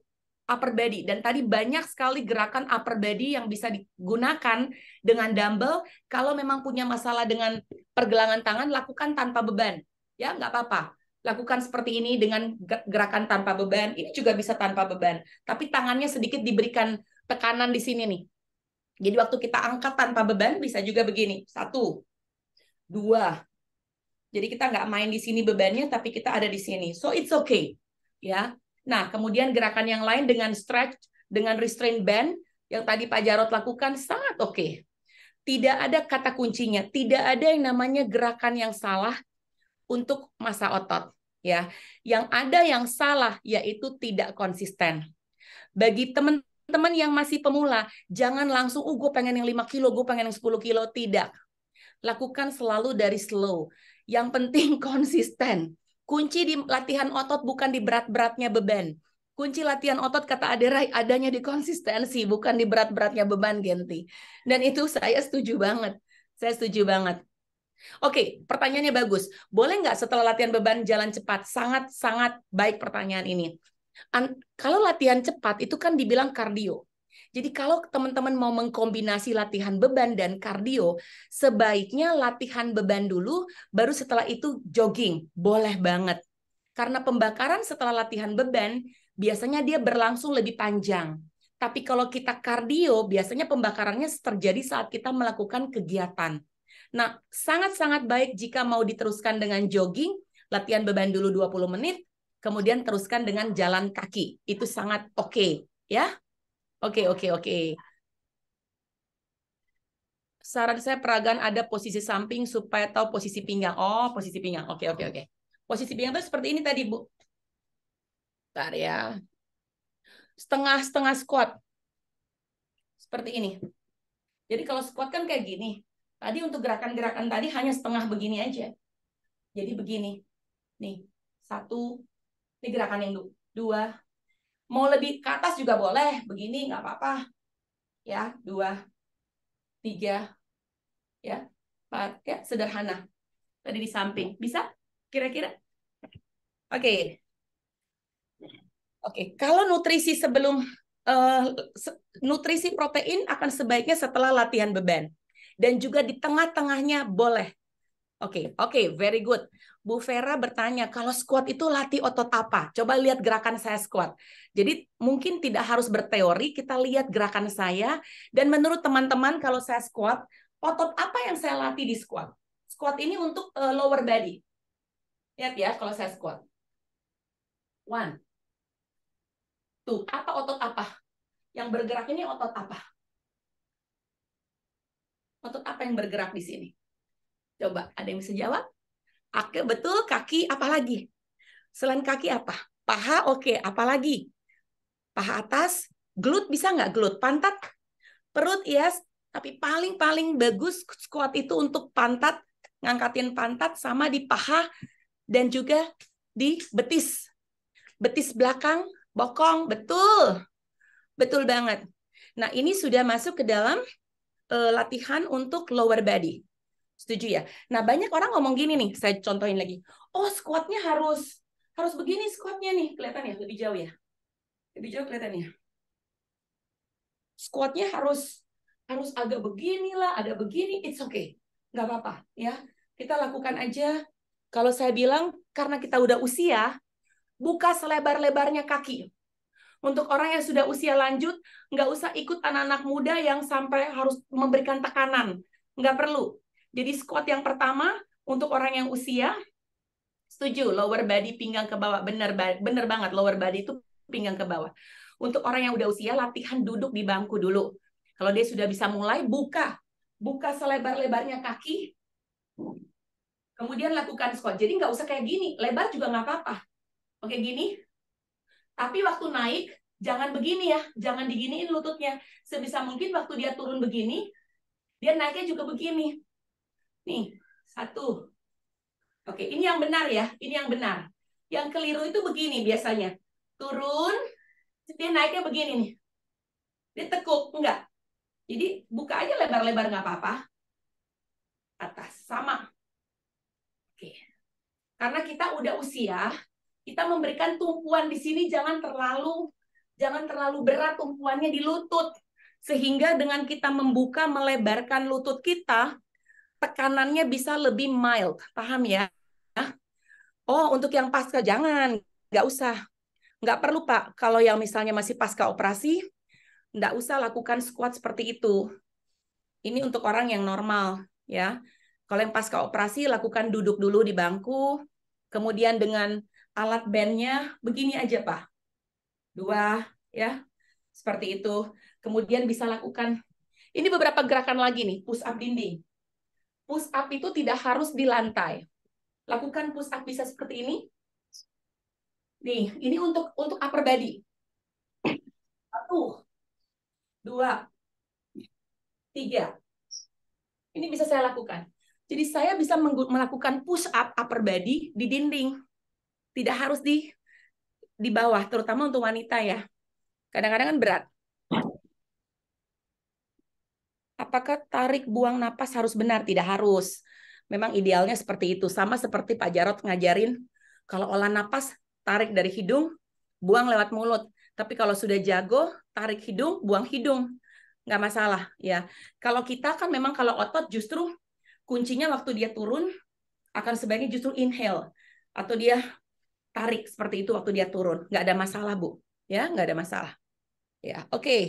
upper body dan tadi banyak sekali gerakan upper body yang bisa digunakan dengan dumbbell kalau memang punya masalah dengan pergelangan tangan lakukan tanpa beban ya nggak apa-apa lakukan seperti ini dengan gerakan tanpa beban ini juga bisa tanpa beban tapi tangannya sedikit diberikan tekanan di sini nih jadi waktu kita angkat tanpa beban bisa juga begini satu dua jadi kita nggak main di sini bebannya tapi kita ada di sini so it's okay ya Nah, kemudian gerakan yang lain dengan stretch, dengan restraint band yang tadi Pak Jarot lakukan sangat oke. Okay. Tidak ada kata kuncinya, tidak ada yang namanya gerakan yang salah untuk masa otot ya. Yang ada yang salah yaitu tidak konsisten. Bagi teman-teman yang masih pemula, jangan langsung, oh uh, gue pengen yang 5 kilo, gue pengen yang 10 kilo. Tidak. Lakukan selalu dari slow. Yang penting konsisten. Kunci di latihan otot bukan di berat-beratnya beban. Kunci latihan otot kata Adera adanya di konsistensi, bukan di berat-beratnya beban, Genti. Dan itu saya setuju banget. Saya setuju banget. Oke, pertanyaannya bagus. Boleh nggak setelah latihan beban jalan cepat? Sangat-sangat baik pertanyaan ini. An kalau latihan cepat itu kan dibilang kardio. Jadi kalau teman-teman mau mengkombinasi latihan beban dan kardio, sebaiknya latihan beban dulu, baru setelah itu jogging. Boleh banget. Karena pembakaran setelah latihan beban, biasanya dia berlangsung lebih panjang. Tapi kalau kita kardio, biasanya pembakarannya terjadi saat kita melakukan kegiatan. Nah, sangat-sangat baik jika mau diteruskan dengan jogging, latihan beban dulu 20 menit, kemudian teruskan dengan jalan kaki. Itu sangat oke, okay, ya. Oke, oke, oke. Saran saya peragaan ada posisi samping supaya tahu posisi pinggang. Oh, posisi pinggang. Oke, oke, oke. Posisi pinggang itu seperti ini tadi, Bu. Bentar ya. Setengah-setengah squat. Seperti ini. Jadi kalau squat kan kayak gini. Tadi untuk gerakan-gerakan tadi hanya setengah begini aja. Jadi begini. Nih, satu. Ini gerakan yang dua mau lebih ke atas juga boleh begini nggak apa-apa ya dua tiga ya empat ya sederhana tadi di samping bisa kira-kira oke okay. oke okay. kalau nutrisi sebelum uh, nutrisi protein akan sebaiknya setelah latihan beban dan juga di tengah-tengahnya boleh Oke, okay, oke, okay, very good. Bu Vera bertanya, kalau squat itu latih otot apa? Coba lihat gerakan saya squat. Jadi mungkin tidak harus berteori, kita lihat gerakan saya. Dan menurut teman-teman, kalau saya squat, otot apa yang saya latih di squat? Squat ini untuk uh, lower body. Lihat ya, kalau saya squat. One. Tuh, apa otot apa? Yang bergerak ini otot apa? Otot apa yang bergerak di sini? Coba, ada yang bisa jawab? Oke, betul kaki apalagi? Selain kaki apa? Paha oke, okay. apalagi? Paha atas, glut bisa nggak glut? Pantat, perut yes, tapi paling-paling bagus squat itu untuk pantat, ngangkatin pantat sama di paha dan juga di betis. Betis belakang, bokong, betul. Betul banget. Nah, ini sudah masuk ke dalam uh, latihan untuk lower body. Setuju ya? Nah, banyak orang ngomong gini nih, saya contohin lagi. Oh, squatnya harus harus begini squatnya nih, kelihatan ya? Lebih jauh ya? Lebih jauh kelihatan ya? Squatnya harus harus agak beginilah, agak begini, it's okay. Nggak apa-apa ya. Kita lakukan aja. Kalau saya bilang, karena kita udah usia, buka selebar-lebarnya kaki. Untuk orang yang sudah usia lanjut, nggak usah ikut anak-anak muda yang sampai harus memberikan tekanan. Nggak perlu. Jadi squat yang pertama untuk orang yang usia setuju lower body pinggang ke bawah bener bener banget lower body itu pinggang ke bawah. Untuk orang yang udah usia latihan duduk di bangku dulu. Kalau dia sudah bisa mulai buka buka selebar-lebarnya kaki. Kemudian lakukan squat. Jadi nggak usah kayak gini, lebar juga nggak apa-apa. Oke gini. Tapi waktu naik jangan begini ya, jangan diginiin lututnya. Sebisa mungkin waktu dia turun begini, dia naiknya juga begini. Nih, satu. Oke, ini yang benar ya. Ini yang benar. Yang keliru itu begini biasanya. Turun, dia naiknya begini nih. Dia tekuk, enggak. Jadi buka aja lebar-lebar nggak apa-apa. Atas, sama. Oke. Karena kita udah usia, kita memberikan tumpuan di sini jangan terlalu jangan terlalu berat tumpuannya di lutut. Sehingga dengan kita membuka melebarkan lutut kita, tekanannya bisa lebih mild, paham ya? Oh, untuk yang pasca jangan, nggak usah. Nggak perlu, Pak. Kalau yang misalnya masih pasca operasi, nggak usah lakukan squat seperti itu. Ini untuk orang yang normal, ya. Kalau yang pasca operasi, lakukan duduk dulu di bangku, kemudian dengan alat bandnya, begini aja, Pak. Dua, ya, seperti itu. Kemudian bisa lakukan, ini beberapa gerakan lagi nih, push up dinding push up itu tidak harus di lantai. Lakukan push up bisa seperti ini. Nih, ini untuk untuk upper body. Satu, dua, tiga. Ini bisa saya lakukan. Jadi saya bisa melakukan push up upper body di dinding. Tidak harus di di bawah, terutama untuk wanita ya. Kadang-kadang kan berat. apakah tarik buang napas harus benar? Tidak harus. Memang idealnya seperti itu. Sama seperti Pak Jarot ngajarin, kalau olah napas, tarik dari hidung, buang lewat mulut. Tapi kalau sudah jago, tarik hidung, buang hidung. Nggak masalah. ya. Kalau kita kan memang kalau otot justru kuncinya waktu dia turun, akan sebaiknya justru inhale. Atau dia tarik seperti itu waktu dia turun. Nggak ada masalah, Bu. Ya, nggak ada masalah. Ya, oke. Okay.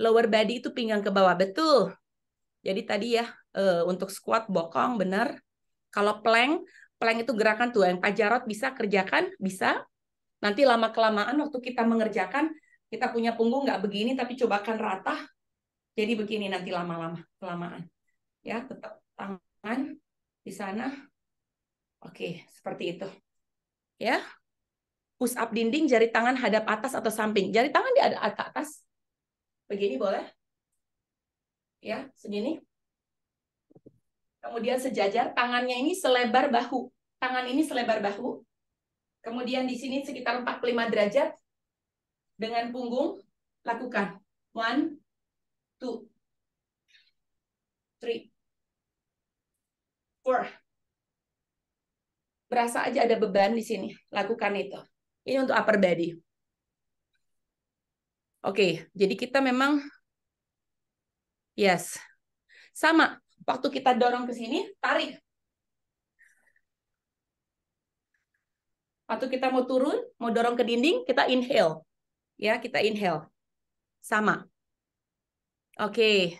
Lower body itu pinggang ke bawah, betul. Jadi tadi ya uh, untuk squat bokong benar. Kalau plank, plank itu gerakan tuh yang Pak Jarot bisa kerjakan, bisa. Nanti lama kelamaan waktu kita mengerjakan kita punya punggung nggak begini tapi cobakan rata. Jadi begini nanti lama-lama kelamaan. Ya, tetap tangan di sana. Oke, seperti itu. Ya. Push up dinding, jari tangan hadap atas atau samping. Jari tangan di atas, Begini boleh? Ya, segini. Kemudian sejajar, tangannya ini selebar bahu. Tangan ini selebar bahu. Kemudian di sini sekitar 45 derajat. Dengan punggung, lakukan. One, two, three, four. Berasa aja ada beban di sini. Lakukan itu. Ini untuk upper body. Oke, jadi kita memang yes. Sama, waktu kita dorong ke sini, tarik. Waktu kita mau turun, mau dorong ke dinding, kita inhale. Ya, kita inhale. Sama. Oke.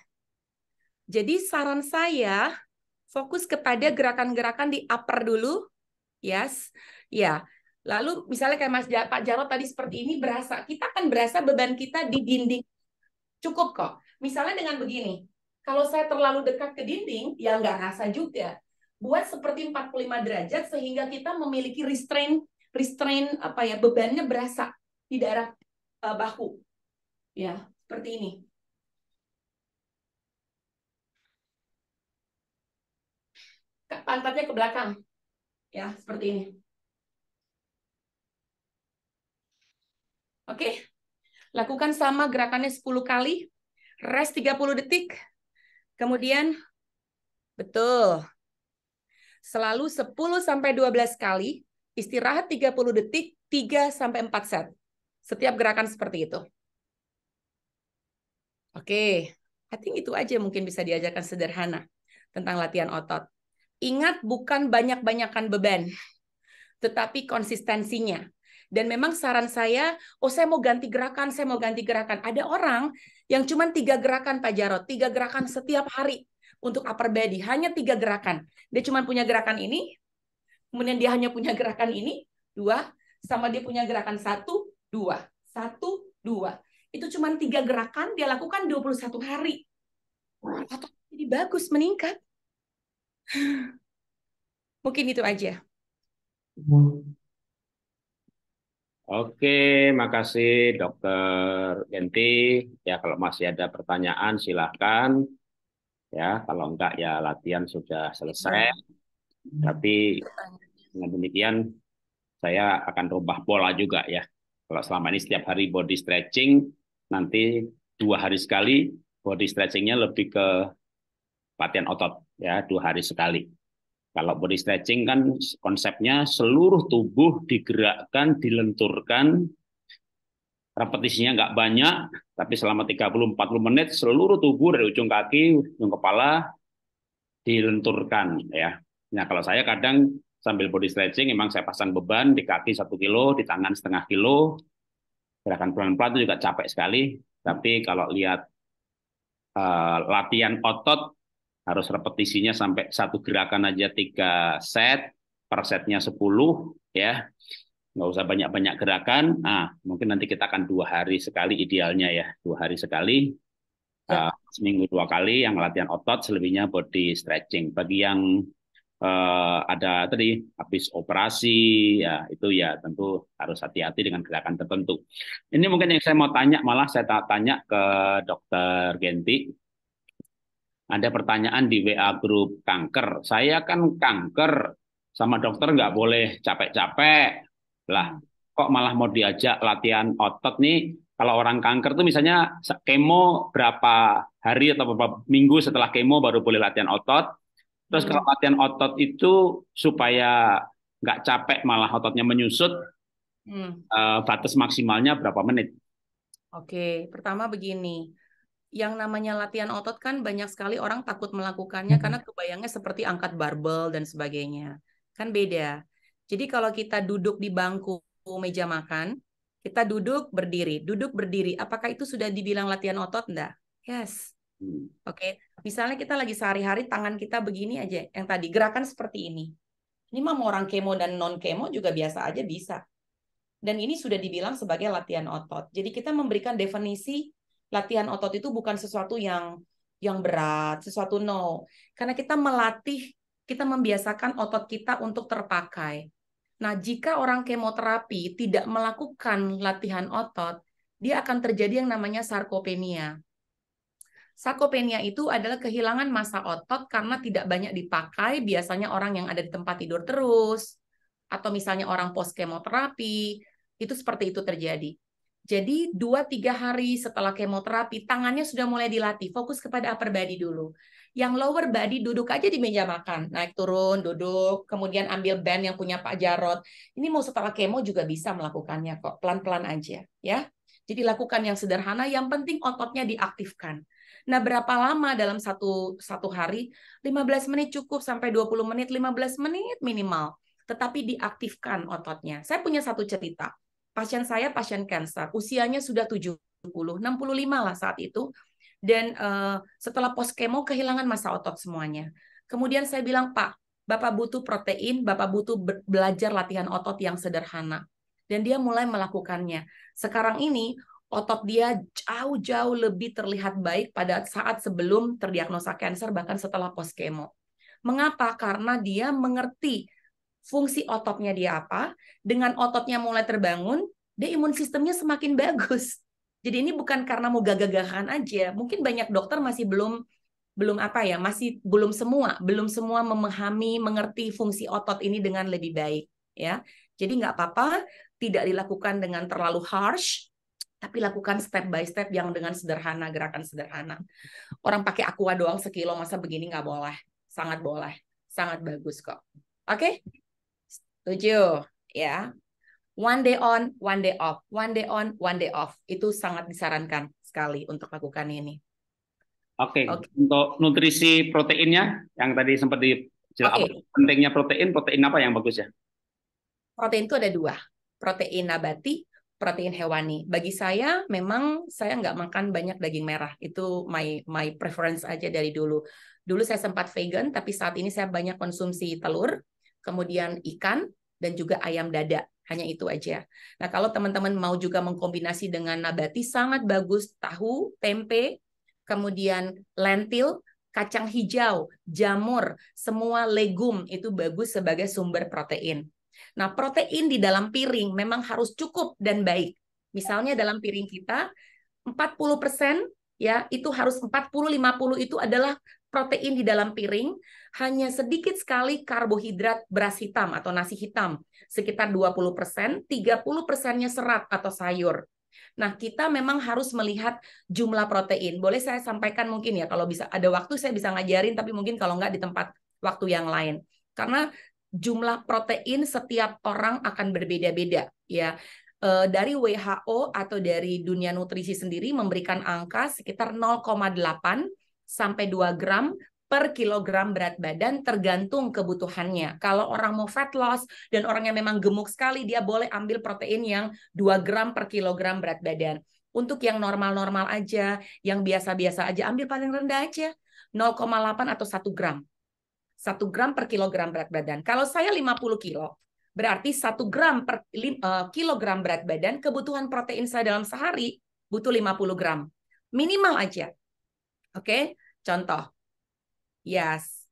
Jadi saran saya fokus kepada gerakan-gerakan di upper dulu. Yes. Ya, Lalu misalnya kayak Mas Pak Jarot tadi seperti ini berasa, kita akan berasa beban kita di dinding. Cukup kok. Misalnya dengan begini, kalau saya terlalu dekat ke dinding, ya nggak rasa juga. Buat seperti 45 derajat sehingga kita memiliki restrain, restrain apa ya bebannya berasa di daerah uh, bahu. Ya, seperti ini. Pantatnya ke belakang. Ya, seperti ini. Oke? Okay? Lakukan sama gerakannya 10 kali. Rest 30 detik. Kemudian betul. Selalu 10 sampai 12 kali, istirahat 30 detik, 3 sampai 4 set. Setiap gerakan seperti itu. Oke, I think itu aja mungkin bisa diajarkan sederhana tentang latihan otot. Ingat bukan banyak-banyakan beban, tetapi konsistensinya. Dan memang saran saya, oh saya mau ganti gerakan, saya mau ganti gerakan. Ada orang yang cuma tiga gerakan Pak Jarod, tiga gerakan setiap hari untuk upper body, hanya tiga gerakan. Dia cuma punya gerakan ini, kemudian dia hanya punya gerakan ini, dua, sama dia punya gerakan satu, dua, satu, dua. Itu cuma tiga gerakan, dia lakukan 21 hari. atau jadi bagus, meningkat. Mungkin itu aja. Hmm. Oke, makasih Dokter Genti. Ya, kalau masih ada pertanyaan silahkan. Ya, kalau enggak ya latihan sudah selesai. Iya. Tapi dengan demikian saya akan rubah pola juga ya. Kalau selama ini setiap hari body stretching, nanti dua hari sekali body stretchingnya lebih ke latihan otot ya, dua hari sekali. Kalau body stretching kan konsepnya seluruh tubuh digerakkan, dilenturkan, repetisinya nggak banyak, tapi selama 30-40 menit seluruh tubuh dari ujung kaki, ujung kepala dilenturkan ya. Nah kalau saya kadang sambil body stretching memang saya pasang beban di kaki satu kilo, di tangan setengah kilo, gerakan pelan-pelan itu juga capek sekali. Tapi kalau lihat uh, latihan otot harus repetisinya sampai satu gerakan aja tiga set per setnya sepuluh, ya nggak usah banyak-banyak gerakan Ah, mungkin nanti kita akan dua hari sekali idealnya ya dua hari sekali ya. uh, seminggu dua kali yang latihan otot selebihnya body stretching bagi yang uh, ada tadi habis operasi ya itu ya tentu harus hati-hati dengan gerakan tertentu ini mungkin yang saya mau tanya malah saya tanya ke dokter Genti ada pertanyaan di WA grup kanker. Saya kan kanker, sama dokter nggak boleh capek-capek. Lah, kok malah mau diajak latihan otot nih? Kalau orang kanker tuh misalnya kemo berapa hari atau berapa minggu setelah kemo baru boleh latihan otot. Terus kalau hmm. latihan otot itu supaya nggak capek malah ototnya menyusut, hmm. Eh, batas maksimalnya berapa menit? Oke, pertama begini, yang namanya latihan otot kan banyak sekali orang takut melakukannya hmm. karena kebayangnya seperti angkat barbel dan sebagainya. Kan beda. Jadi kalau kita duduk di bangku meja makan, kita duduk berdiri, duduk berdiri. Apakah itu sudah dibilang latihan otot enggak? Yes. Hmm. Oke. Okay. Misalnya kita lagi sehari-hari tangan kita begini aja yang tadi gerakan seperti ini. Ini mah mau orang kemo dan non kemo juga biasa aja bisa. Dan ini sudah dibilang sebagai latihan otot. Jadi kita memberikan definisi latihan otot itu bukan sesuatu yang yang berat, sesuatu no. Karena kita melatih, kita membiasakan otot kita untuk terpakai. Nah, jika orang kemoterapi tidak melakukan latihan otot, dia akan terjadi yang namanya sarkopenia. Sarkopenia itu adalah kehilangan masa otot karena tidak banyak dipakai, biasanya orang yang ada di tempat tidur terus, atau misalnya orang post kemoterapi, itu seperti itu terjadi. Jadi dua tiga hari setelah kemoterapi tangannya sudah mulai dilatih. Fokus kepada upper body dulu. Yang lower body duduk aja di meja makan, naik turun, duduk, kemudian ambil band yang punya Pak Jarot. Ini mau setelah kemo juga bisa melakukannya kok, pelan-pelan aja, ya. Jadi lakukan yang sederhana, yang penting ototnya diaktifkan. Nah, berapa lama dalam satu satu hari? 15 menit cukup sampai 20 menit, 15 menit minimal. Tetapi diaktifkan ototnya. Saya punya satu cerita pasien saya pasien kanker, usianya sudah 70, 65 lah saat itu. Dan uh, setelah post kemo kehilangan masa otot semuanya. Kemudian saya bilang, "Pak, Bapak butuh protein, Bapak butuh be belajar latihan otot yang sederhana." Dan dia mulai melakukannya. Sekarang ini otot dia jauh-jauh lebih terlihat baik pada saat sebelum terdiagnosa kanker bahkan setelah post kemo. Mengapa? Karena dia mengerti fungsi ototnya dia apa, dengan ototnya mulai terbangun, dia imun sistemnya semakin bagus. Jadi ini bukan karena mau gagah-gagahan aja. Mungkin banyak dokter masih belum belum apa ya, masih belum semua, belum semua memahami, mengerti fungsi otot ini dengan lebih baik ya. Jadi nggak apa-apa, tidak dilakukan dengan terlalu harsh, tapi lakukan step by step yang dengan sederhana, gerakan sederhana. Orang pakai aqua doang sekilo masa begini nggak boleh, sangat boleh, sangat bagus kok. Oke, okay? Tujuh, ya. One day on, one day off. One day on, one day off. Itu sangat disarankan sekali untuk lakukan ini. Oke, okay. okay. untuk nutrisi proteinnya yang tadi sempat dijelaskan okay. pentingnya protein, protein apa yang bagus ya? Protein itu ada dua, protein nabati, protein hewani. Bagi saya memang saya nggak makan banyak daging merah. Itu my my preference aja dari dulu. Dulu saya sempat vegan, tapi saat ini saya banyak konsumsi telur, kemudian ikan, dan juga ayam dada. Hanya itu aja. Nah, kalau teman-teman mau juga mengkombinasi dengan nabati, sangat bagus tahu, tempe, kemudian lentil, kacang hijau, jamur, semua legum itu bagus sebagai sumber protein. Nah, protein di dalam piring memang harus cukup dan baik. Misalnya dalam piring kita 40% ya, itu harus 40 50 itu adalah protein di dalam piring, hanya sedikit sekali karbohidrat beras hitam atau nasi hitam, sekitar 20%, persen, 30 persennya serat atau sayur. Nah, kita memang harus melihat jumlah protein. Boleh saya sampaikan mungkin ya, kalau bisa ada waktu saya bisa ngajarin, tapi mungkin kalau nggak di tempat waktu yang lain. Karena jumlah protein setiap orang akan berbeda-beda ya. Eh, dari WHO atau dari dunia nutrisi sendiri memberikan angka sekitar 0,8 sampai 2 gram per kilogram berat badan tergantung kebutuhannya. Kalau orang mau fat loss dan orang yang memang gemuk sekali, dia boleh ambil protein yang 2 gram per kilogram berat badan. Untuk yang normal-normal aja, yang biasa-biasa aja, ambil paling rendah aja. 0,8 atau 1 gram. 1 gram per kilogram berat badan. Kalau saya 50 kilo, berarti 1 gram per eh, kilogram berat badan, kebutuhan protein saya dalam sehari butuh 50 gram. Minimal aja Oke, okay? contoh. Yes.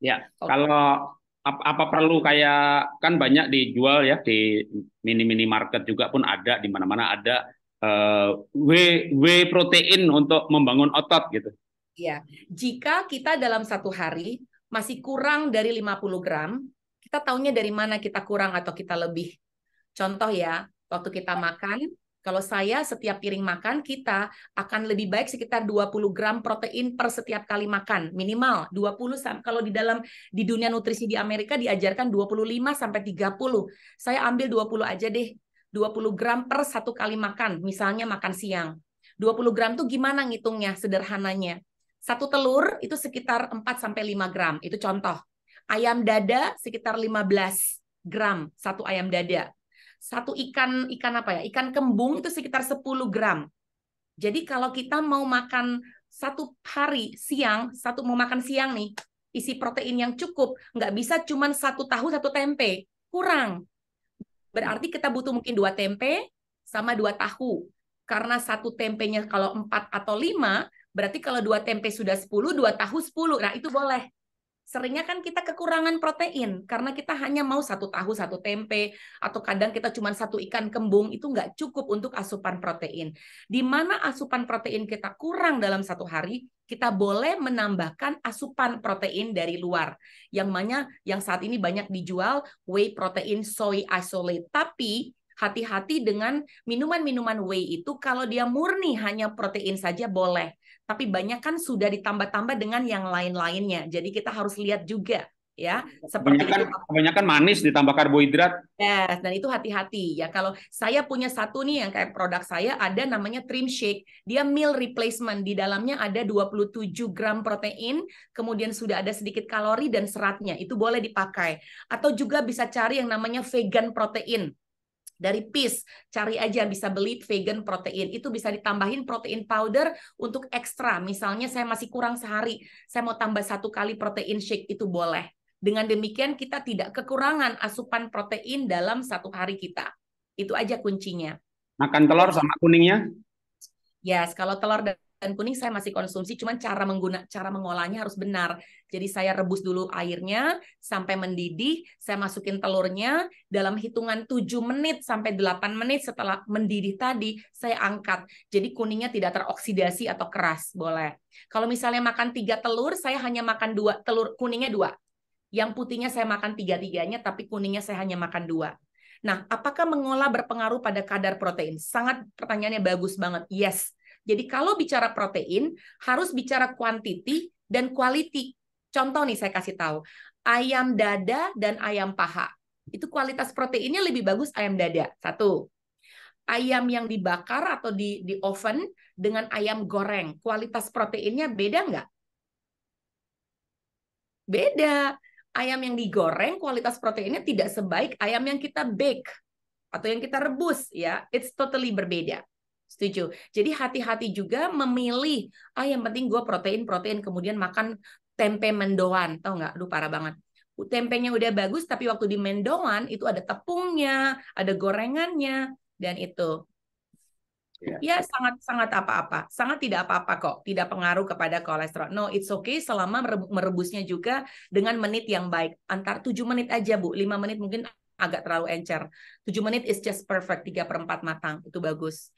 Ya, okay. kalau apa, apa perlu kayak kan banyak dijual ya di mini-mini market juga pun ada di mana-mana ada uh, whey, whey protein untuk membangun otot gitu. Ya, Jika kita dalam satu hari masih kurang dari 50 gram, kita tahunya dari mana kita kurang atau kita lebih. Contoh ya, waktu kita makan kalau saya setiap piring makan kita akan lebih baik sekitar 20 gram protein per setiap kali makan minimal 20 kalau di dalam di dunia nutrisi di Amerika diajarkan 25 sampai 30. Saya ambil 20 aja deh. 20 gram per satu kali makan, misalnya makan siang. 20 gram tuh gimana ngitungnya sederhananya? Satu telur itu sekitar 4 sampai 5 gram, itu contoh. Ayam dada sekitar 15 gram satu ayam dada satu ikan ikan apa ya ikan kembung itu sekitar 10 gram jadi kalau kita mau makan satu hari siang satu mau makan siang nih isi protein yang cukup nggak bisa cuma satu tahu satu tempe kurang berarti kita butuh mungkin dua tempe sama dua tahu karena satu tempenya kalau empat atau lima berarti kalau dua tempe sudah sepuluh dua tahu sepuluh Nah, itu boleh seringnya kan kita kekurangan protein karena kita hanya mau satu tahu satu tempe atau kadang kita cuma satu ikan kembung itu nggak cukup untuk asupan protein. Di mana asupan protein kita kurang dalam satu hari, kita boleh menambahkan asupan protein dari luar. Yang mana yang saat ini banyak dijual whey protein soy isolate. Tapi hati-hati dengan minuman-minuman whey itu kalau dia murni hanya protein saja boleh tapi banyak kan sudah ditambah-tambah dengan yang lain-lainnya. Jadi kita harus lihat juga ya iya. seperti kan, kebanyakan manis ditambah karbohidrat yes, ya, dan itu hati-hati ya kalau saya punya satu nih yang kayak produk saya ada namanya trim shake dia meal replacement di dalamnya ada 27 gram protein kemudian sudah ada sedikit kalori dan seratnya itu boleh dipakai atau juga bisa cari yang namanya vegan protein dari peas cari aja yang bisa beli vegan protein itu bisa ditambahin protein powder untuk ekstra misalnya saya masih kurang sehari saya mau tambah satu kali protein shake itu boleh dengan demikian kita tidak kekurangan asupan protein dalam satu hari kita itu aja kuncinya makan telur sama kuningnya yes kalau telur dan ikan kuning saya masih konsumsi, cuman cara mengguna cara mengolahnya harus benar. Jadi saya rebus dulu airnya sampai mendidih, saya masukin telurnya dalam hitungan 7 menit sampai 8 menit setelah mendidih tadi saya angkat. Jadi kuningnya tidak teroksidasi atau keras, boleh. Kalau misalnya makan tiga telur, saya hanya makan dua telur kuningnya dua. Yang putihnya saya makan tiga-tiganya, tapi kuningnya saya hanya makan dua. Nah, apakah mengolah berpengaruh pada kadar protein? Sangat pertanyaannya bagus banget. Yes, jadi kalau bicara protein, harus bicara quantity dan quality. Contoh nih saya kasih tahu, ayam dada dan ayam paha. Itu kualitas proteinnya lebih bagus ayam dada, satu. Ayam yang dibakar atau di, di oven dengan ayam goreng, kualitas proteinnya beda nggak? Beda. Ayam yang digoreng kualitas proteinnya tidak sebaik ayam yang kita bake atau yang kita rebus ya. It's totally berbeda. Setuju. Jadi hati-hati juga memilih, ah yang penting gue protein, protein, kemudian makan tempe mendoan. Tau nggak? Aduh parah banget. Tempenya udah bagus, tapi waktu di mendoan itu ada tepungnya, ada gorengannya, dan itu. Iya. Ya, sangat-sangat apa-apa. Sangat tidak apa-apa kok. Tidak pengaruh kepada kolesterol. No, it's okay selama merebusnya juga dengan menit yang baik. Antar tujuh menit aja, Bu. lima menit mungkin agak terlalu encer. tujuh menit is just perfect. tiga per 4 matang. Itu bagus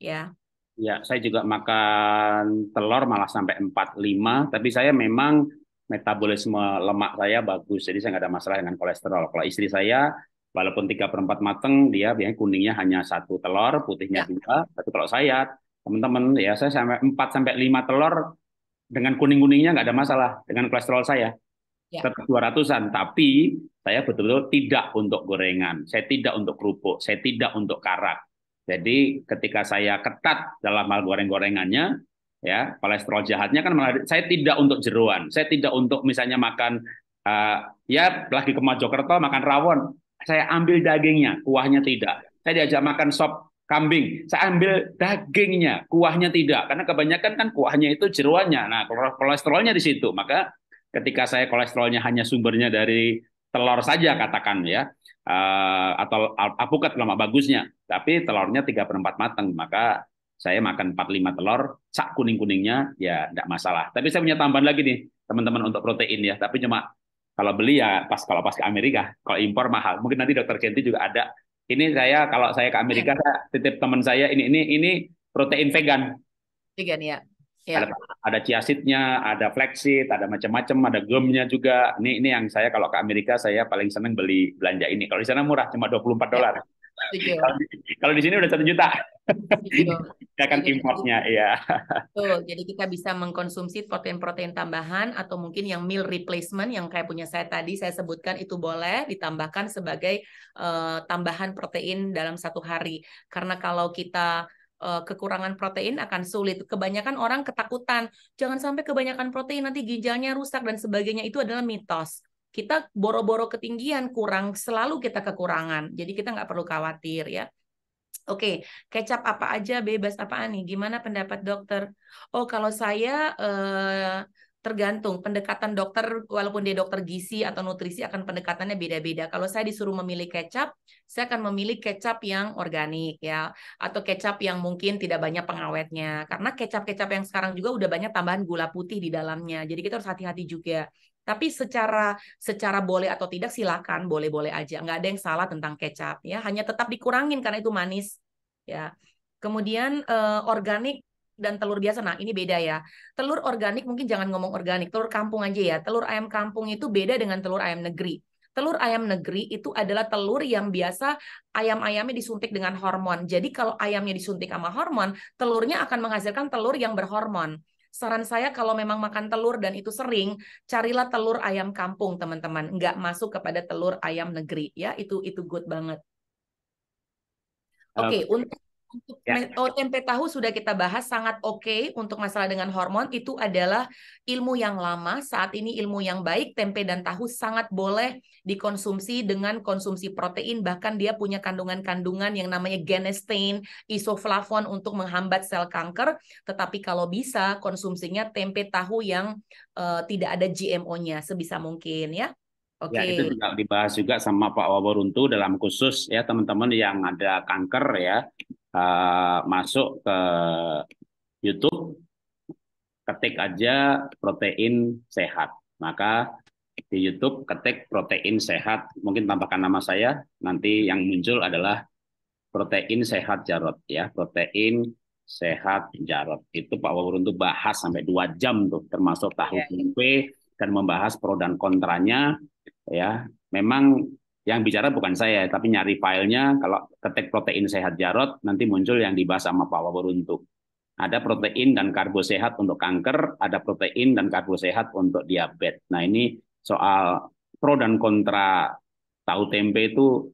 ya. Ya, saya juga makan telur malah sampai 45, tapi saya memang metabolisme lemak saya bagus, jadi saya nggak ada masalah dengan kolesterol. Kalau istri saya, walaupun 3 per 4 mateng, dia biasanya kuningnya hanya satu telur, putihnya ya. Satu tapi kalau saya, teman-teman, ya saya sampai 4 sampai 5 telur, dengan kuning-kuningnya nggak ada masalah, dengan kolesterol saya. Ya. Tetap 200-an, tapi saya betul-betul tidak untuk gorengan, saya tidak untuk kerupuk, saya tidak untuk karak jadi ketika saya ketat dalam hal goreng-gorengannya, ya kolesterol jahatnya kan malah, saya tidak untuk jeruan, saya tidak untuk misalnya makan uh, ya lagi ke Mojokerto makan rawon, saya ambil dagingnya, kuahnya tidak. Saya diajak makan sop kambing, saya ambil dagingnya, kuahnya tidak. Karena kebanyakan kan kuahnya itu jeruannya. Nah, kolesterolnya di situ. Maka ketika saya kolesterolnya hanya sumbernya dari telur saja katakan ya, eh, atau alpukat lama bagusnya, tapi telurnya tiga per 4 matang, maka saya makan 4-5 telur, sak kuning-kuningnya ya tidak masalah. Tapi saya punya tambahan lagi nih, teman-teman untuk protein ya. Tapi cuma kalau beli ya pas kalau pas ke Amerika, kalau impor mahal. Mungkin nanti dokter Kenti juga ada. Ini saya kalau saya ke Amerika saya titip teman saya ini ini ini protein vegan. Vegan ya. Ya. Ada, ada seednya, ada flaxseed, ada macam-macam, ada gemnya juga. Ini ini yang saya kalau ke Amerika saya paling seneng beli belanja ini. Kalau di sana murah, cuma 24 dolar. Ya. Kalau di sini udah satu juta. Kita akan importnya, ya. Betul. Jadi kita bisa mengkonsumsi protein-protein tambahan atau mungkin yang meal replacement yang kayak punya saya tadi saya sebutkan itu boleh ditambahkan sebagai uh, tambahan protein dalam satu hari. Karena kalau kita uh, kekurangan protein akan sulit. Kebanyakan orang ketakutan, jangan sampai kebanyakan protein nanti ginjalnya rusak dan sebagainya. Itu adalah mitos kita boro-boro ketinggian kurang selalu kita kekurangan jadi kita nggak perlu khawatir ya Oke, okay, kecap apa aja bebas apa nih? Gimana pendapat dokter? Oh, kalau saya eh, tergantung pendekatan dokter walaupun dia dokter gizi atau nutrisi akan pendekatannya beda-beda. Kalau saya disuruh memilih kecap, saya akan memilih kecap yang organik ya atau kecap yang mungkin tidak banyak pengawetnya. Karena kecap-kecap yang sekarang juga udah banyak tambahan gula putih di dalamnya. Jadi kita harus hati-hati juga tapi secara secara boleh atau tidak silakan boleh-boleh aja nggak ada yang salah tentang kecap ya hanya tetap dikurangin karena itu manis ya kemudian eh, organik dan telur biasa nah ini beda ya telur organik mungkin jangan ngomong organik telur kampung aja ya telur ayam kampung itu beda dengan telur ayam negeri telur ayam negeri itu adalah telur yang biasa ayam-ayamnya disuntik dengan hormon. Jadi kalau ayamnya disuntik sama hormon, telurnya akan menghasilkan telur yang berhormon saran saya kalau memang makan telur dan itu sering, carilah telur ayam kampung, teman-teman. Nggak masuk kepada telur ayam negeri, ya. Itu itu good banget. Oke, okay, uh, untuk untuk ya. Oh, tempe tahu sudah kita bahas sangat oke okay untuk masalah dengan hormon itu adalah ilmu yang lama saat ini ilmu yang baik tempe dan tahu sangat boleh dikonsumsi dengan konsumsi protein bahkan dia punya kandungan-kandungan yang namanya genistein isoflavon untuk menghambat sel kanker tetapi kalau bisa konsumsinya tempe tahu yang uh, tidak ada GMO-nya sebisa mungkin ya Okay. Ya itu juga dibahas juga sama Pak Waworuntu dalam khusus ya teman-teman yang ada kanker ya uh, masuk ke YouTube, ketik aja protein sehat. Maka di YouTube ketik protein sehat, mungkin tambahkan nama saya, nanti yang muncul adalah protein sehat Jarot ya, protein sehat Jarot. Itu Pak Wawur tuh bahas sampai dua jam tuh termasuk tahu iya, iya. tempe dan membahas pro dan kontranya ya. Memang yang bicara bukan saya, tapi nyari filenya. Kalau ketik protein sehat Jarot, nanti muncul yang dibahas sama Pak Waburuntu. Ada protein dan karbo sehat untuk kanker, ada protein dan karbo sehat untuk diabetes. Nah ini soal pro dan kontra tahu tempe itu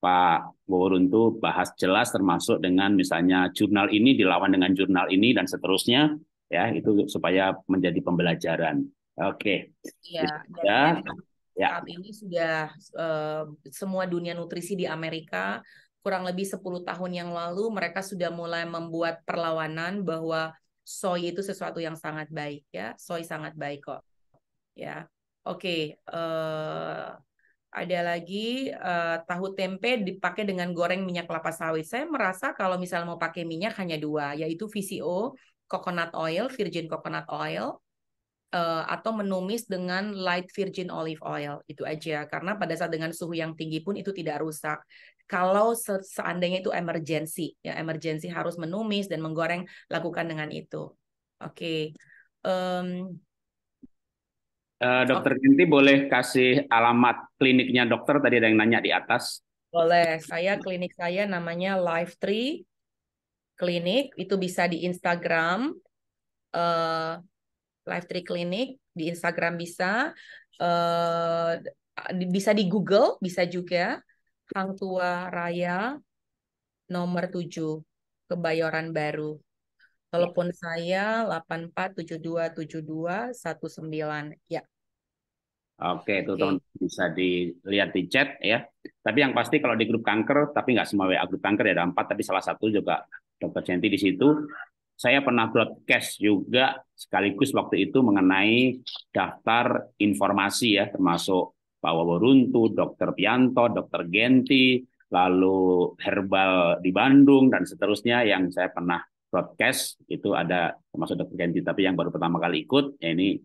Pak Waburuntu bahas jelas termasuk dengan misalnya jurnal ini dilawan dengan jurnal ini dan seterusnya ya itu supaya menjadi pembelajaran. Oke. Okay. Ya, ya ya. saat ini sudah uh, semua dunia nutrisi di Amerika kurang lebih 10 tahun yang lalu mereka sudah mulai membuat perlawanan bahwa soy itu sesuatu yang sangat baik ya soy sangat baik kok ya oke okay. uh, eh, ada lagi uh, tahu tempe dipakai dengan goreng minyak kelapa sawit saya merasa kalau misalnya mau pakai minyak hanya dua yaitu VCO coconut oil virgin coconut oil Eh, atau menumis dengan light virgin olive oil itu aja karena pada saat dengan suhu yang tinggi pun itu tidak rusak. Kalau seandainya itu emergency, ya emergency harus menumis dan menggoreng lakukan dengan itu. Oke. Okay. Um, Uh, eh, dokter okay. Ginti boleh kasih alamat kliniknya dokter tadi ada yang nanya di atas. Boleh, saya klinik saya namanya Live Tree Klinik, itu bisa di Instagram. Eh, Live Tree Clinic di Instagram bisa uh, bisa di Google bisa juga Hang Tua Raya nomor 7 Kebayoran Baru. Telepon saya 84727219. Ya. Oke, itu okay. bisa dilihat di chat ya. Tapi yang pasti kalau di grup kanker, tapi nggak semua WA grup kanker ya ada empat, tapi salah satu juga dokter Centi di situ saya pernah broadcast juga sekaligus waktu itu mengenai daftar informasi ya termasuk Pak Waworuntu, Dr. Pianto, Dr. Genti, lalu Herbal di Bandung dan seterusnya yang saya pernah broadcast itu ada termasuk Dr. Genti tapi yang baru pertama kali ikut ya ini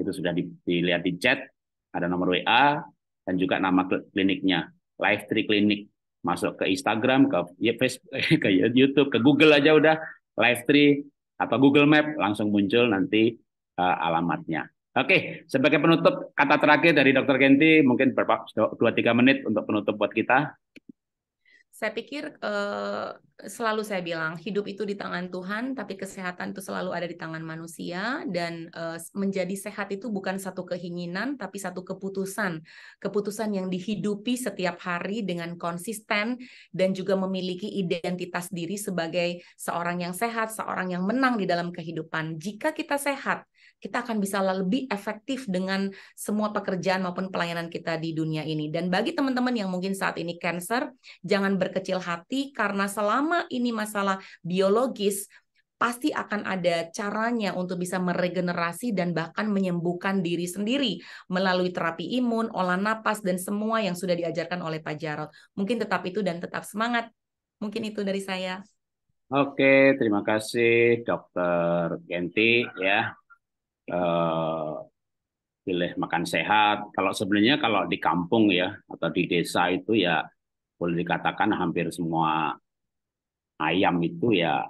itu sudah dilihat di chat ada nomor WA dan juga nama kliniknya Live Tree Clinic masuk ke Instagram ke Facebook ke YouTube ke Google aja udah live stream atau Google Map langsung muncul nanti uh, alamatnya. Oke, sebagai penutup kata terakhir dari Dr. Kenti, mungkin berapa 2 tiga menit untuk penutup buat kita saya pikir eh, selalu saya bilang hidup itu di tangan Tuhan, tapi kesehatan itu selalu ada di tangan manusia dan eh, menjadi sehat itu bukan satu keinginan, tapi satu keputusan, keputusan yang dihidupi setiap hari dengan konsisten dan juga memiliki identitas diri sebagai seorang yang sehat, seorang yang menang di dalam kehidupan. Jika kita sehat, kita akan bisa lebih efektif dengan semua pekerjaan maupun pelayanan kita di dunia ini. Dan bagi teman-teman yang mungkin saat ini cancer, jangan berkecil hati karena selama ini masalah biologis pasti akan ada caranya untuk bisa meregenerasi dan bahkan menyembuhkan diri sendiri melalui terapi imun, olah napas, dan semua yang sudah diajarkan oleh Pak Jarot. Mungkin tetap itu dan tetap semangat. Mungkin itu dari saya. Oke, terima kasih Dokter Genti ya. Eh, pilih makan sehat. Kalau sebenarnya kalau di kampung ya atau di desa itu ya boleh dikatakan hampir semua ayam itu ya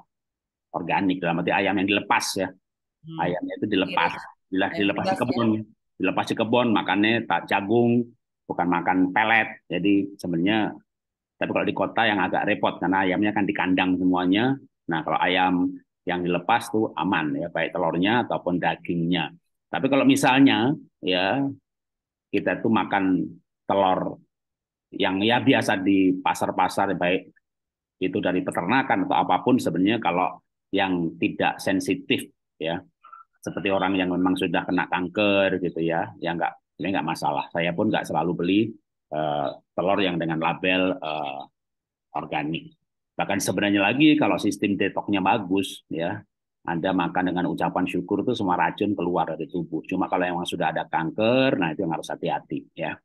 organik dalam arti ayam yang dilepas ya. Hmm. Ayamnya itu dilepas, dilepas, iya, dilepas di ya. kebun, dilepas di kebun, makannya tak jagung, bukan makan pelet. Jadi sebenarnya tapi kalau di kota yang agak repot karena ayamnya kan di kandang semuanya. Nah, kalau ayam yang dilepas tuh aman ya baik telurnya ataupun dagingnya. Tapi kalau misalnya ya kita tuh makan telur yang ya biasa di pasar-pasar baik itu dari peternakan atau apapun sebenarnya kalau yang tidak sensitif ya seperti orang yang memang sudah kena kanker gitu ya ya nggak ini nggak masalah saya pun nggak selalu beli uh, telur yang dengan label uh, organik Bahkan sebenarnya lagi kalau sistem detoxnya bagus ya, Anda makan dengan ucapan syukur itu semua racun keluar dari tubuh. Cuma kalau yang sudah ada kanker, nah itu yang harus hati-hati ya.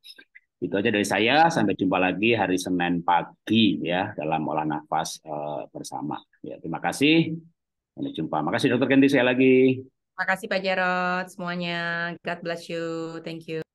Itu aja dari saya, sampai jumpa lagi hari Senin pagi ya dalam olah nafas eh, bersama. Ya, terima kasih. Sampai jumpa. Makasih Dokter Kendi saya lagi. Terima kasih Pak Jarod semuanya. God bless you. Thank you.